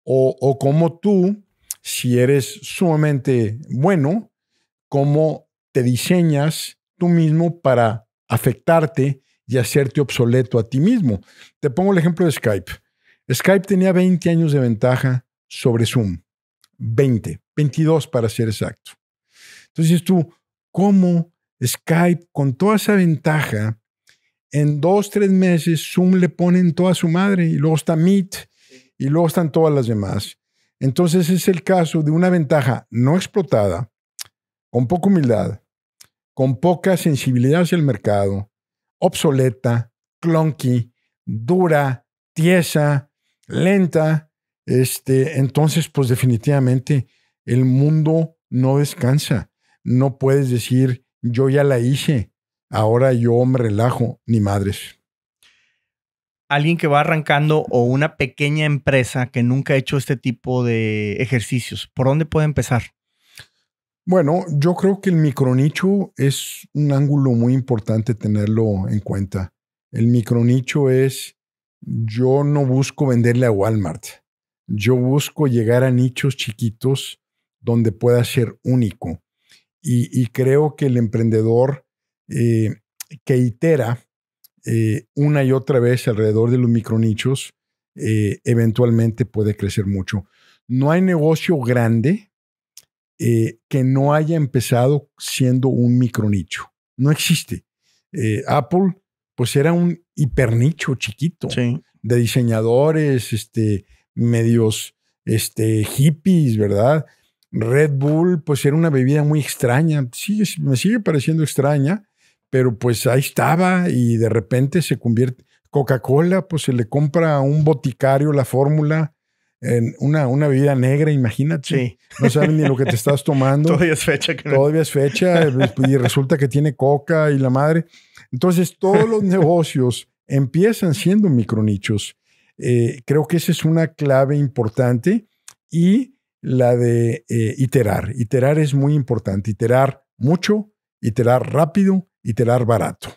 Speaker 1: O, como tú, si eres sumamente bueno, cómo te diseñas tú mismo para afectarte y hacerte obsoleto a ti mismo. Te pongo el ejemplo de Skype. Skype tenía 20 años de ventaja sobre Zoom. 20, 22 para ser exacto. Entonces tú, ¿cómo Skype con toda esa ventaja, en dos, tres meses Zoom le ponen toda su madre y luego está Meet y luego están todas las demás? Entonces es el caso de una ventaja no explotada, con poca humildad, con poca sensibilidad hacia el mercado, obsoleta, clunky, dura, tiesa, lenta. Este, entonces, pues definitivamente el mundo no descansa. No puedes decir, yo ya la hice, ahora yo me relajo, ni madres.
Speaker 2: Alguien que va arrancando o una pequeña empresa que nunca ha hecho este tipo de ejercicios, ¿por dónde puede empezar?
Speaker 1: Bueno, yo creo que el micronicho es un ángulo muy importante tenerlo en cuenta. El micronicho es yo no busco venderle a Walmart. Yo busco llegar a nichos chiquitos donde pueda ser único. Y, creo que el emprendedor eh, que itera eh, una y otra vez alrededor de los micronichos, eh, eventualmente puede crecer mucho. No hay negocio grande que no haya empezado siendo un micronicho. No existe. Apple, pues era un hipernicho chiquito de diseñadores, este, medios este, hippies, ¿verdad? Red Bull, pues era una bebida muy extraña, sí, me sigue pareciendo extraña, pero pues ahí estaba y de repente se convierte. Coca-Cola, pues se le compra a un boticario la fórmula en una, una bebida negra, imagínate. No saben ni lo que te estás tomando. [LAUGHS] Todavía es fecha. creo. Todavía es fecha y resulta que tiene coca y la madre. Entonces, todos los [LAUGHS] negocios empiezan siendo micronichos. Eh, creo que esa es una clave importante y la de eh, iterar. Iterar es muy importante. Iterar mucho, iterar rápido, iterar barato.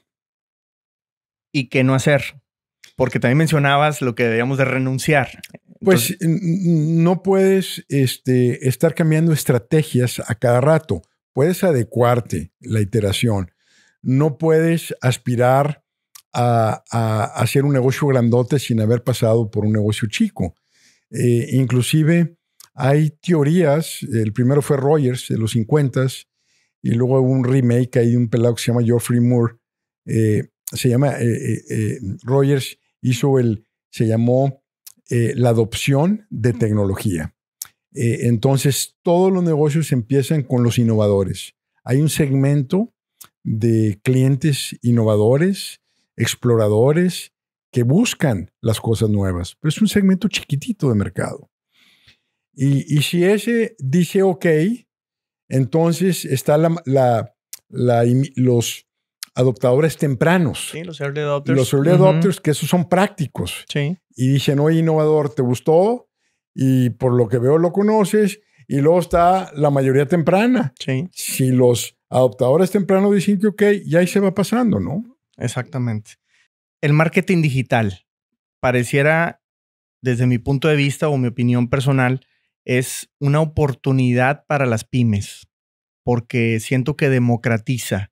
Speaker 2: ¿Y qué no hacer? Porque también mencionabas lo que debíamos de renunciar pues
Speaker 1: no puedes este, estar cambiando estrategias a cada rato. Puedes adecuarte la iteración. No puedes aspirar a, hacer un negocio grandote sin haber pasado por un negocio chico. Eh, inclusive hay teorías, el primero fue Rogers de los 50 y luego un remake ahí de un pelado que se llama Geoffrey Moore. Eh, se llama eh, Rogers hizo el, se llamó eh, la adopción de tecnología. Eh, entonces, todos los negocios empiezan con los innovadores. Hay un segmento de clientes innovadores, exploradores, que buscan las cosas nuevas, pero es un segmento chiquitito de mercado. Y, si ese dice ok, entonces están la, los adoptadores tempranos. Sí,
Speaker 2: los early adopters. Los early adopters,
Speaker 1: que esos son prácticos. Sí y dicen, oye, innovador, ¿te gustó? Y por lo que veo lo conoces. Y luego está la mayoría temprana.
Speaker 2: Si los adoptadores temprano dicen que ok, ya ahí se va pasando, ¿no? Exactamente. El marketing digital pareciera, desde mi punto de vista o mi opinión personal, es una oportunidad para las pymes, porque siento que democratiza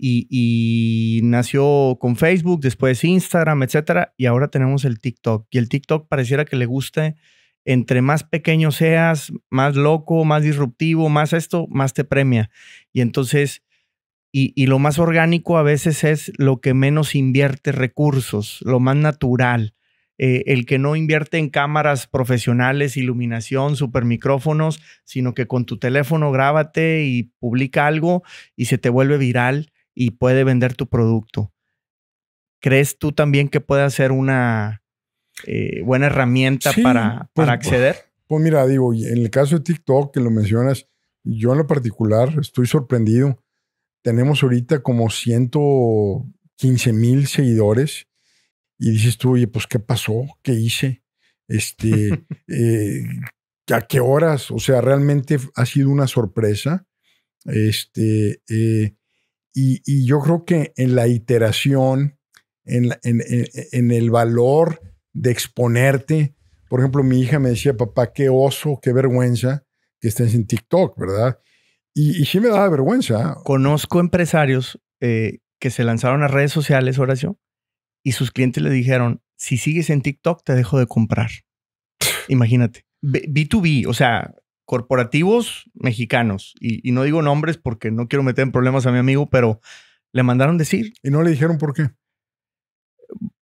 Speaker 2: y, nació con Facebook, después Instagram, etcétera, y ahora tenemos el TikTok. Y el TikTok pareciera que le guste, entre más pequeño seas, más loco, más disruptivo, más esto, más te premia. Y entonces, y, lo más orgánico a veces es lo que menos invierte recursos, lo más natural. Eh, el que no invierte en cámaras profesionales, iluminación, supermicrófonos, sino que con tu teléfono grábate y publica algo y se te vuelve viral y puede vender tu producto. ¿Crees tú también que puede ser una eh, buena herramienta para, pues, para, pues, acceder?
Speaker 1: Pues, mira, digo, en el caso de TikTok que lo mencionas, yo en lo particular estoy sorprendido. Tenemos ahorita como 115 mil seguidores y dices tú, oye, pues ¿qué pasó? ¿Qué hice? Este, [LAUGHS] eh, ¿A qué horas? O sea, realmente ha sido una sorpresa. Este, eh, y, yo creo que en la iteración, en, en, el valor de exponerte, por ejemplo, mi hija me decía, papá, qué oso, qué vergüenza que estés en TikTok, ¿verdad? Y,
Speaker 2: sí me daba vergüenza. Conozco empresarios eh, que se lanzaron a redes sociales, Horacio, y sus clientes le dijeron, si sigues en TikTok, te dejo de comprar. Imagínate. B2B, o sea, corporativos mexicanos, y, no digo nombres porque no quiero meter en problemas a mi amigo, pero le mandaron decir. ¿Y no le dijeron por qué?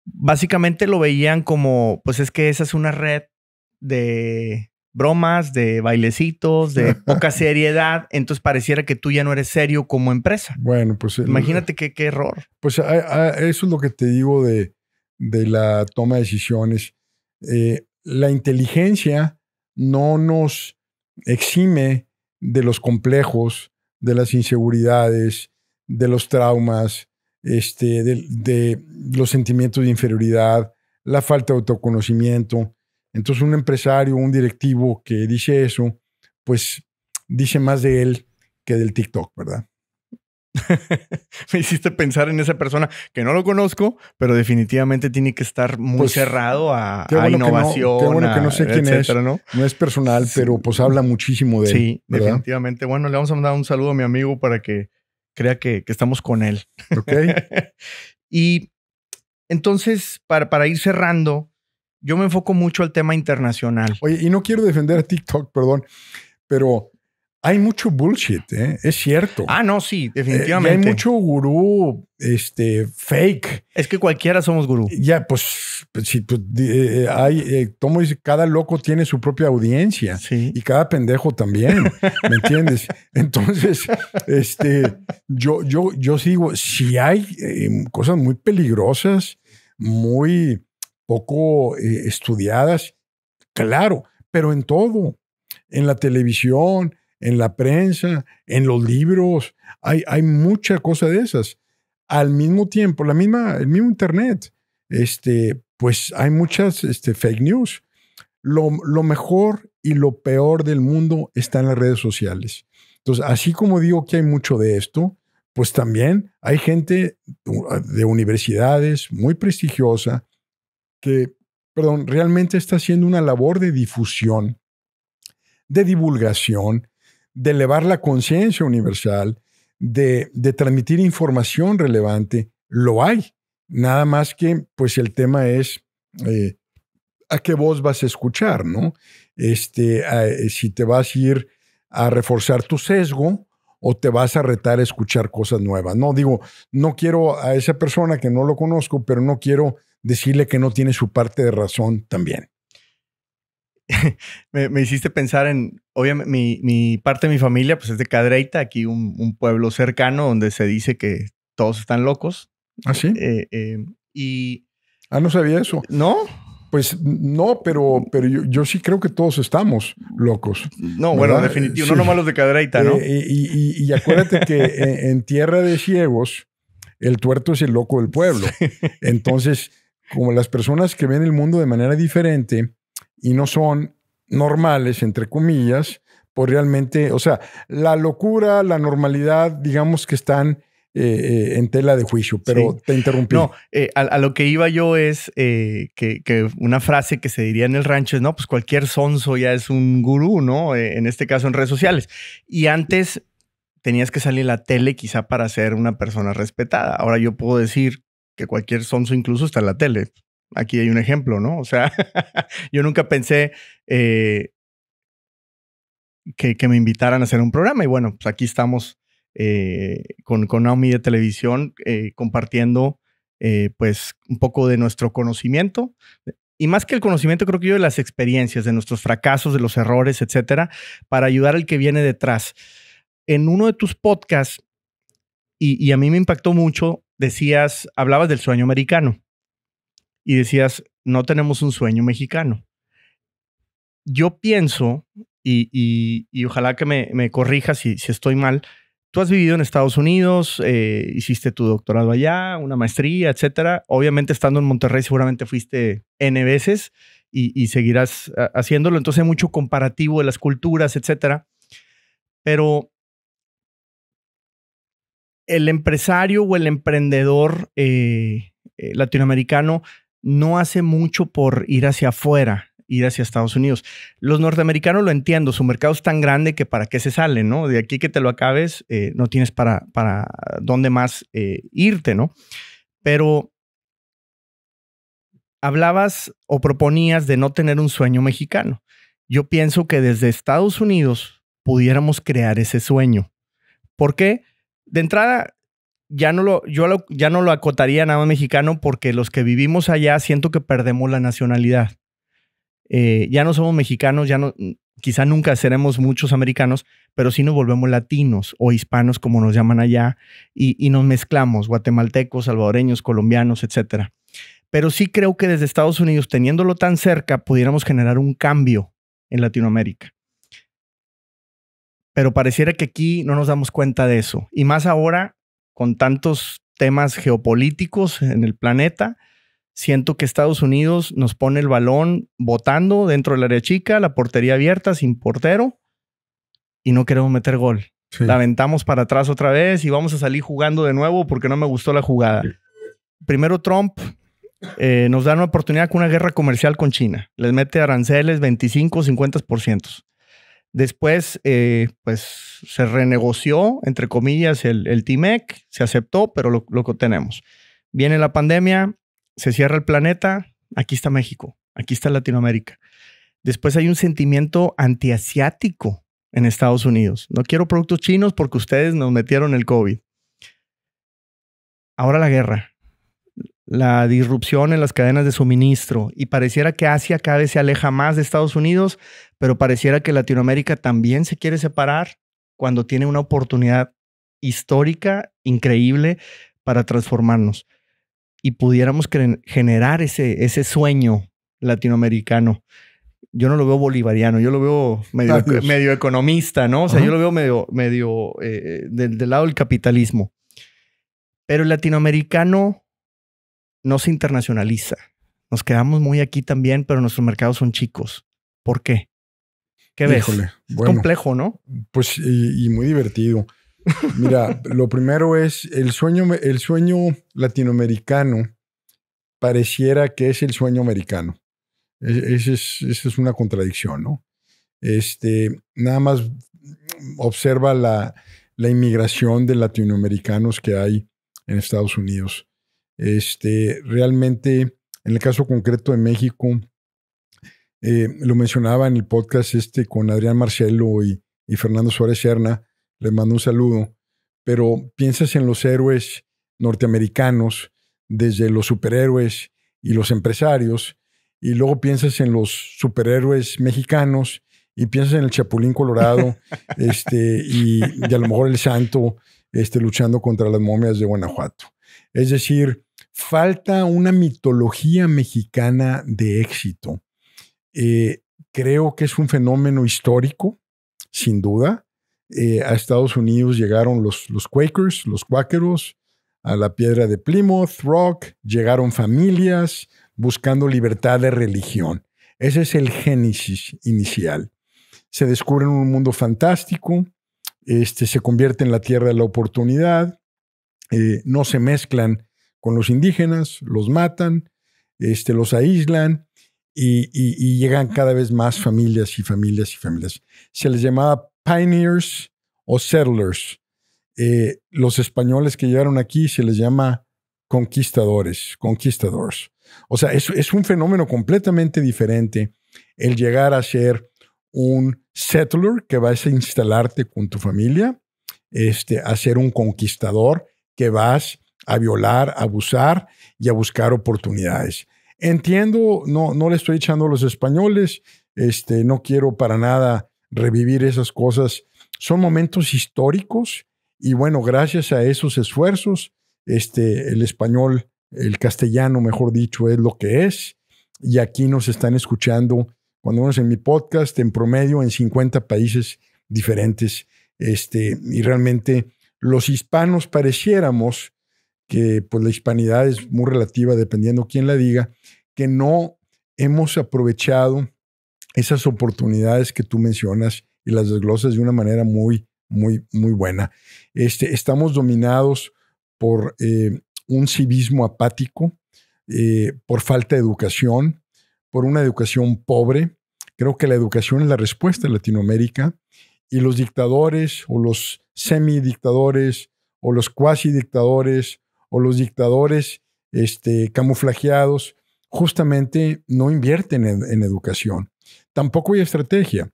Speaker 2: Básicamente lo veían como, pues es que esa es una red de bromas, de bailecitos, de [LAUGHS] poca seriedad, entonces pareciera que tú ya no eres serio como empresa. Bueno, pues... Imagínate qué, qué error. Pues eso es lo
Speaker 1: que te digo de, de la toma de decisiones. Eh, la inteligencia no nos exime de los complejos, de las inseguridades, de los traumas, este, de, de, los sentimientos de inferioridad, la falta de autoconocimiento. Entonces un empresario, un directivo que dice eso, pues dice más de él que
Speaker 2: del TikTok, ¿verdad? [LAUGHS] me hiciste pensar en esa persona que no lo conozco, pero definitivamente tiene que estar muy pues, cerrado a, innovación. no, no sé quién es. ¿no? es personal, pero pues habla muchísimo de sí, él. Sí, definitivamente. Bueno, le vamos a mandar un saludo a mi amigo para que crea que, estamos con él. Ok. [LAUGHS] y entonces, para, para ir cerrando, yo me enfoco mucho al tema internacional. Oye, y no quiero defender a TikTok, perdón, pero hay mucho bullshit, ¿eh? es cierto. Ah, no, sí, definitivamente. Eh, hay
Speaker 1: mucho gurú este, fake. Es que cualquiera somos gurú. Ya, pues, si pues, pues eh, hay, como dice, cada loco tiene su propia audiencia y cada pendejo también, ¿me entiendes? [LAUGHS] Entonces, este, yo, yo, yo sigo, si hay cosas muy peligrosas, muy poco estudiadas, claro, pero en todo, en la televisión, en la prensa, en los libros, hay, hay mucha cosa de esas. Al mismo tiempo, la misma, el mismo Internet, este, pues hay muchas este, fake news. Lo, lo mejor y lo peor del mundo está en las redes sociales. Entonces, así como digo que hay mucho de esto, pues también hay gente uh, de universidades muy prestigiosa que, perdón, realmente está haciendo una labor de difusión, de divulgación, de elevar la conciencia universal, de, transmitir información relevante, lo hay. Nada más que, pues el tema es eh, a qué voz vas a escuchar, ¿no? Este, eh, si te vas a ir a reforzar tu sesgo o te vas a retar a escuchar cosas nuevas. No, digo, no quiero a esa persona que no lo conozco,
Speaker 2: pero no quiero decirle que no tiene su parte de razón también. [LAUGHS] me hiciste pensar en obviamente, mi, parte de mi familia pues, es de Cadreita, aquí un, pueblo cercano donde se dice que todos están locos. ¿Ah, sí? Eh, eh, y... Ah, no sabía eso. ¿No? Pues no, pero, pero yo, sí
Speaker 1: creo que todos estamos locos. No, bueno, definitivamente sí. no nomás los de Cadreita, ¿no? Eh, y, acuérdate que e, en, Tierra de Ciegos, el tuerto es el loco del pueblo. [LAUGHS] Entonces, como las personas que ven el mundo de manera diferente y no son normales, entre comillas, pues realmente, o sea, la locura, la normalidad, digamos que están eh, eh, en tela de juicio, pero te interrumpí.
Speaker 2: No, eh, a, lo que iba yo es que, una frase que se diría en el rancho es, no, pues cualquier sonso ya es un gurú, ¿no? en este caso en redes sociales. Y antes tenías que salir a la tele quizá para ser una persona respetada. Ahora yo puedo decir que cualquier sonso incluso está en la tele aquí hay un ejemplo, ¿no? O sea, [LAUGHS] yo nunca pensé eh, que, me invitaran a hacer un programa y bueno, pues aquí estamos eh, con, Naomi de televisión eh, compartiendo pues un poco de nuestro conocimiento. Y más que el conocimiento, creo que yo de las experiencias, de nuestros fracasos, de los errores, etcétera, para ayudar al que viene detrás. En uno de tus podcasts, y, y a mí me impactó mucho, decías, hablabas del sueño americano y decías, no tenemos un sueño mexicano. Yo pienso, y, ojalá que me, me corrijas si, estoy mal, tú has vivido en Estados Unidos, eh, hiciste tu doctorado allá, una maestría, etcétera. Obviamente estando en Monterrey seguramente fuiste N veces y, seguirás ah, haciéndolo. Entonces hay mucho comparativo de las culturas, etcétera. Pero el empresario o el emprendedor eh, eh, latinoamericano no hace mucho por ir hacia afuera, ir hacia Estados Unidos. Los norteamericanos lo entiendo, su mercado es tan grande que para qué se sale, ¿no? De aquí que te lo acabes, eh, no tienes para, para dónde más eh, irte, ¿no? Pero hablabas o proponías de no tener un sueño mexicano. Yo pienso que desde Estados Unidos pudiéramos crear ese sueño. ¿Por qué? De entrada, ya no lo, yo ya no lo acotaría nada mexicano porque los que vivimos allá siento que perdemos la nacionalidad. Eh, ya no somos mexicanos, ya no, quizá nunca seremos muchos americanos, pero sí nos volvemos latinos o hispanos, como nos llaman allá, y, y nos mezclamos, guatemaltecos, salvadoreños, colombianos, etc. Pero sí creo que desde Estados Unidos, teniéndolo tan cerca, pudiéramos generar un cambio en Latinoamérica. Pero pareciera que aquí no nos damos cuenta de eso. Y más ahora con tantos temas geopolíticos en el planeta, siento que Estados Unidos nos pone el balón botando dentro del área chica, la portería abierta, sin portero, y no queremos meter gol. La aventamos para atrás otra vez y vamos a salir jugando de nuevo porque no me gustó la jugada. Primero Trump eh, nos da una oportunidad con una guerra comercial con China. Les mete aranceles 25, 50%. Después, eh, pues se renegoció, entre comillas, el, el TIMEC, se aceptó, pero lo, que tenemos. Viene la pandemia, se cierra el planeta, aquí está México, aquí está Latinoamérica. Después hay un sentimiento antiasiático en Estados Unidos. No quiero productos chinos porque ustedes nos metieron el COVID. Ahora la guerra la disrupción en las cadenas de suministro y pareciera que Asia cada vez se aleja más de Estados Unidos, pero pareciera que Latinoamérica también se quiere separar cuando tiene una oportunidad histórica increíble para transformarnos y pudiéramos generar ese, ese sueño latinoamericano. Yo no lo veo bolivariano, yo lo veo medio, economista, ¿no? O sea, yo lo veo medio, medio eh, del, del lado del capitalismo. Pero el latinoamericano no se internacionaliza. Nos quedamos muy aquí también, pero nuestros mercados son chicos. ¿Por qué? ¿Qué ves? es complejo, ¿no? Pues
Speaker 1: y, muy divertido. Mira, [LAUGHS] lo primero es el sueño, el sueño latinoamericano pareciera que es el sueño americano. E, esa es, es, una contradicción, ¿no? Este, nada más observa la, la inmigración de latinoamericanos que hay en Estados Unidos. Este, realmente, en el caso concreto de México, eh, lo mencionaba en el podcast este con Adrián Marcelo y, y Fernando Suárez Cerna, le mando un saludo, pero piensas en los héroes norteamericanos, desde los superhéroes y los empresarios, y luego piensas en los superhéroes mexicanos y piensas en el Chapulín Colorado [LAUGHS] este, y, a lo mejor el Santo este, luchando contra las momias de Guanajuato. Es decir, falta una mitología mexicana de éxito. Eh, creo que es un fenómeno histórico, sin duda. Eh, a Estados Unidos llegaron los, los Quakers, los cuáqueros, a la piedra de Plymouth Rock, llegaron familias buscando libertad de religión. Ese es el génesis inicial. Se descubre un mundo fantástico, este, se convierte en la tierra de la oportunidad, eh, no se mezclan con los indígenas, los matan, este, los aíslan y, llegan cada vez más familias y familias y familias. Se les llamaba pioneers o settlers. Eh, los españoles que llegaron aquí se les llama conquistadores, conquistadores. O sea, es, es un fenómeno completamente diferente el llegar a ser un settler que vas a instalarte con tu familia, este, a ser un conquistador que vas a violar, a abusar y a buscar oportunidades. Entiendo, no, no le estoy echando a los españoles, este, no quiero para nada revivir esas cosas. Son momentos históricos y bueno, gracias a esos esfuerzos, este, el español, el castellano, mejor dicho, es lo que es. Y aquí nos están escuchando, cuando uno en mi podcast, en promedio en 50 países diferentes. Este, y realmente los hispanos pareciéramos que pues, la hispanidad es muy relativa dependiendo quién la diga, que no hemos aprovechado esas oportunidades que tú mencionas y las desglosas de una manera muy, muy, muy buena. Este, estamos dominados por eh, un civismo apático, eh, por falta de educación, por una educación pobre. Creo que la educación es la respuesta en Latinoamérica y los dictadores o los semidictadores o los cuasi dictadores o los dictadores este, camuflajeados, justamente no invierten en, educación. Tampoco hay estrategia.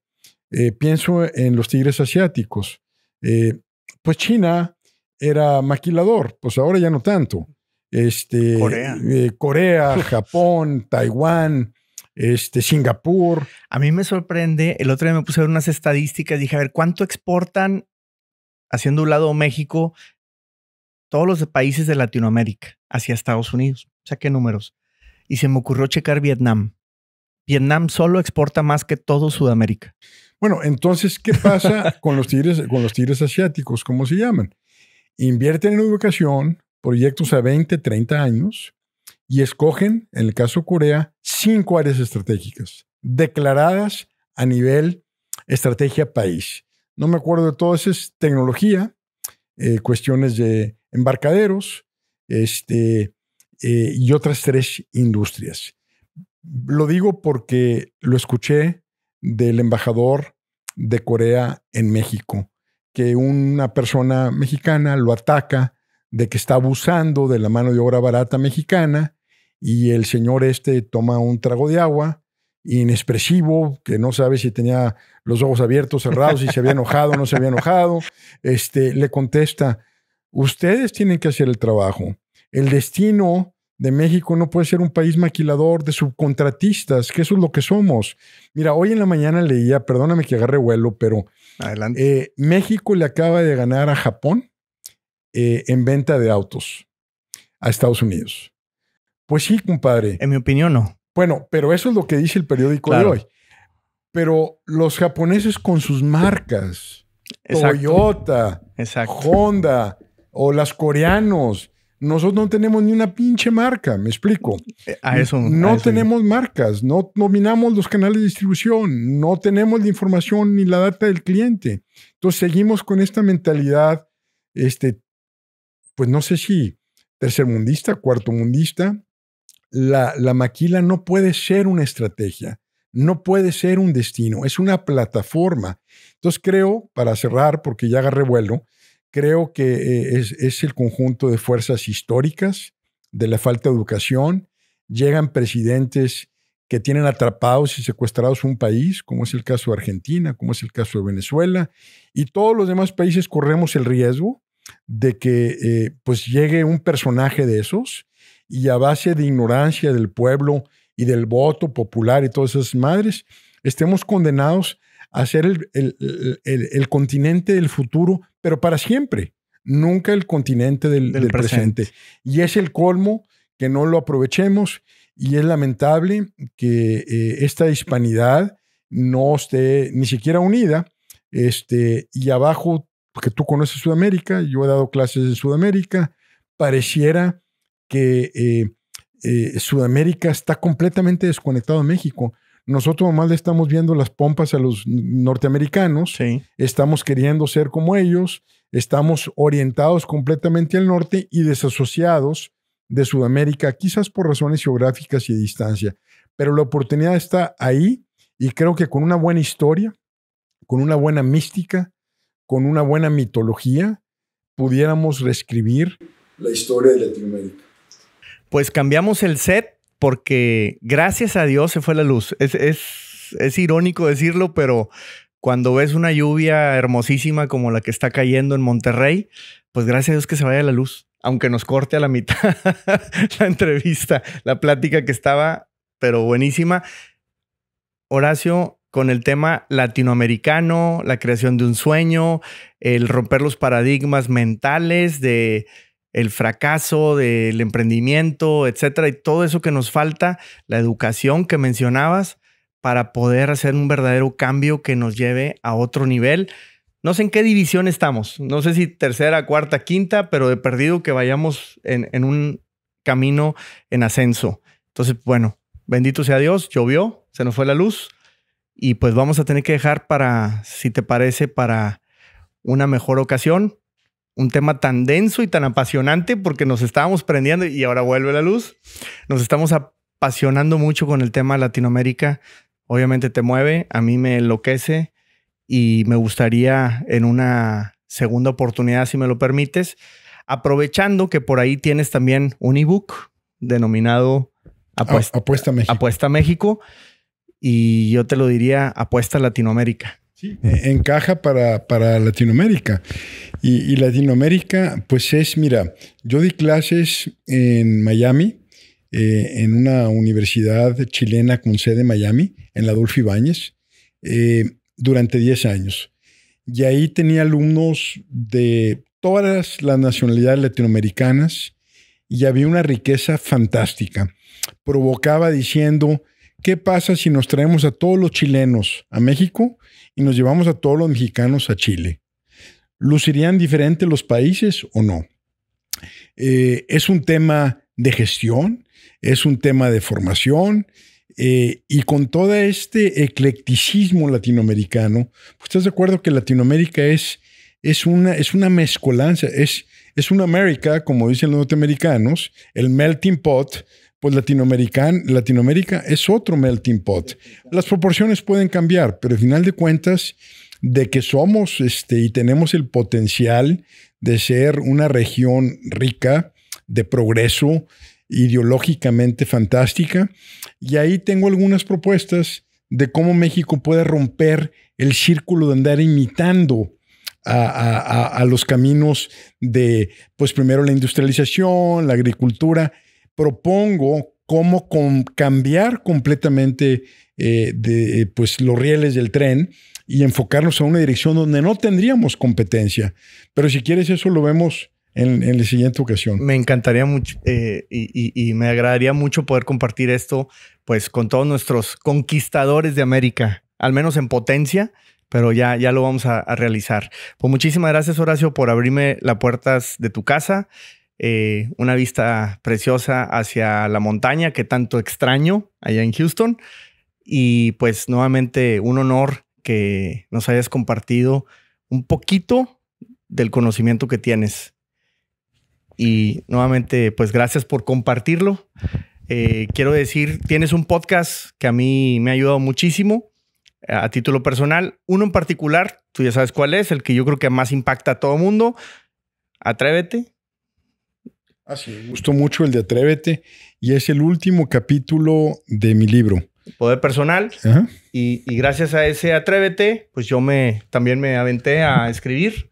Speaker 1: Eh, pienso en los tigres asiáticos. Eh, pues China era maquilador, pues ahora ya no tanto. Este, Corea. Eh,
Speaker 2: Corea, [LAUGHS] Japón, Taiwán, este, Singapur. A mí me sorprende, el otro día me puse a ver unas estadísticas, dije, a ver, ¿cuánto exportan haciendo un lado México todos los países de Latinoamérica hacia Estados Unidos. O sea, qué números. Y se me ocurrió checar Vietnam. Vietnam solo exporta más que todo Sudamérica. Bueno, entonces, ¿qué pasa [LAUGHS] con los tigres, con los tigres asiáticos? ¿Cómo se
Speaker 1: llaman? Invierten en educación, proyectos a 20, 30 años, y escogen, en el caso Corea, cinco áreas estratégicas declaradas a nivel estrategia país. No me acuerdo de todo, es tecnología, eh, cuestiones de embarcaderos este, eh, y otras tres industrias. Lo digo porque lo escuché del embajador de Corea en México, que una persona mexicana lo ataca de que está abusando de la mano de obra barata mexicana y el señor este toma un trago de agua inexpresivo, que no sabe si tenía los ojos abiertos, cerrados, si se había enojado o no se había enojado, este, le contesta, Ustedes tienen que hacer el trabajo. El destino de México no puede ser un país maquilador de subcontratistas, que eso es lo que somos. Mira, hoy en la mañana leía, perdóname que agarre vuelo, pero eh, México le acaba de ganar a Japón eh, en venta de autos a Estados Unidos. Pues sí, compadre. En mi opinión, no. Bueno, pero eso es lo que dice el periódico de hoy. Pero los japoneses con sus marcas, Toyota, Honda, o las coreanos. Nosotros no tenemos ni una pinche marca, me
Speaker 2: explico. Eh, a eso. No tenemos
Speaker 1: marcas, no dominamos los canales de distribución, no tenemos la información ni la data del cliente. Entonces seguimos con esta mentalidad, este, pues no sé si tercermundista, cuartomundista. La, la maquila no puede ser una estrategia, no puede ser un destino, es una plataforma. Entonces creo, para cerrar, porque ya agarré vuelo, Creo que eh, es, el conjunto de fuerzas históricas, de la falta de educación. Llegan presidentes que tienen atrapados y secuestrados un país, como es el caso de Argentina, como es el caso de Venezuela, y todos los demás países corremos el riesgo de que eh, pues llegue un personaje de esos y a base de ignorancia del pueblo y del voto popular y todas esas madres, estemos condenados a ser el, el continente del futuro pero para siempre. Nunca el continente del, presente. Y es el colmo que no lo aprovechemos y es lamentable que eh, esta hispanidad no esté ni siquiera unida. Este, y abajo, porque tú conoces Sudamérica, yo he dado clases en Sudamérica, pareciera que eh, eh, Sudamérica está completamente desconectado de México. Nosotros nomás le estamos viendo las pompas a los norteamericanos, estamos queriendo ser como ellos, estamos orientados completamente al norte y desasociados de Sudamérica, quizás por razones geográficas y de distancia. Pero la oportunidad está ahí y creo que con una buena historia, con una buena mística, con una buena mitología,
Speaker 2: pudiéramos reescribir
Speaker 1: la historia de Latinoamérica.
Speaker 2: Pues cambiamos el set porque gracias a Dios se fue la luz. Es, es, es irónico decirlo, pero cuando ves una lluvia hermosísima como la que está cayendo en Monterrey, pues gracias a Dios que se vaya la luz, aunque nos corte a la mitad [LAUGHS] la entrevista, la plática que estaba, pero buenísima. Horacio, con el tema latinoamericano, la creación de un sueño, el romper los paradigmas mentales de el fracaso del emprendimiento, etcétera, y todo eso que nos falta, la educación que mencionabas, para poder hacer un verdadero cambio que nos lleve a otro nivel. No sé en qué división estamos, no sé si tercera, cuarta, quinta, pero de perdido que vayamos en, en un camino en ascenso. Entonces, bueno, bendito sea Dios, llovió, se nos fue la luz y pues vamos a tener que dejar para, si te parece, para una mejor ocasión un tema tan denso y tan apasionante porque nos estábamos prendiendo y ahora vuelve la luz. Nos estamos apasionando mucho con el tema Latinoamérica. Obviamente te mueve, a mí me enloquece y me gustaría en una segunda oportunidad, si me lo permites, aprovechando que por ahí tienes también un ebook denominado Apuesta, México. Apuesta México y yo te lo diría Apuesta Latinoamérica.
Speaker 1: Sí. Encaja para, Latinoamérica. Y, Latinoamérica, pues es, mira, yo di clases en Miami, eh, en una universidad chilena con sede en Miami, en la Adolfo Ibáñez, eh, durante 10 años. Y ahí tenía alumnos de todas las nacionalidades latinoamericanas y había una riqueza fantástica. Provocaba diciendo, ¿qué pasa si nos traemos a todos los chilenos a México? y nos llevamos a todos los mexicanos a Chile, ¿lucirían diferentes los países o no? Eh, es un tema de gestión, es un tema de formación. Eh, y con todo este eclecticismo latinoamericano, pues, ¿estás de acuerdo que Latinoamérica es, es, una, es una mezcolanza? Es, es una América, como dicen los norteamericanos, el melting pot pues Latinoamérica es otro melting pot. Las proporciones pueden cambiar, pero al final de cuentas, de que somos este, y tenemos el potencial de ser una región rica, de progreso, ideológicamente fantástica. Y ahí tengo algunas propuestas de cómo México puede romper el círculo de andar imitando a, a los caminos de, pues primero la industrialización, la agricultura, propongo cómo cambiar completamente eh, eh, pues, los rieles del tren y enfocarnos a una dirección donde no tendríamos competencia. Pero si quieres eso
Speaker 2: lo vemos en, la siguiente ocasión. Me encantaría mucho eh, y, me agradaría mucho poder compartir esto pues con todos nuestros conquistadores de América, al menos en potencia, pero ya, ya lo vamos a, a realizar. Pues muchísimas gracias Horacio por abrirme las puertas de tu casa. Eh, una vista preciosa hacia la montaña que tanto extraño allá en Houston. Y pues nuevamente un honor que nos hayas compartido un poquito del conocimiento que tienes. Y nuevamente, pues gracias por compartirlo. Eh, quiero decir, tienes un podcast que a mí me ha ayudado muchísimo eh, a título personal. Uno en particular, tú ya sabes cuál es, el que yo creo que más impacta a todo mundo. Atrévete, Así ah, me
Speaker 1: gustó mucho el de Atrévete y es el último capítulo de mi libro.
Speaker 2: Poder personal. Y, y, gracias a ese Atrévete, pues yo me también me aventé a escribir.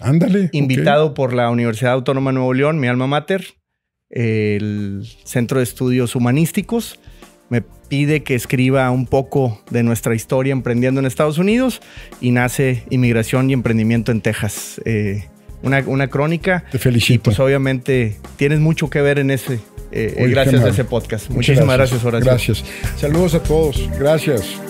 Speaker 2: Ándale. Invitado por la Universidad Autónoma de Nuevo León, mi alma mater, el Centro de Estudios Humanísticos. Me pide que escriba un poco de nuestra historia emprendiendo en Estados Unidos y nace Inmigración y Emprendimiento en Texas. Eh, una, crónica. Te felicito. pues obviamente tienes mucho que ver en ese. Eh, gracias a ese podcast. Muchísimas gracias, gracias Horacio. Gracias.
Speaker 1: Saludos a todos. Gracias.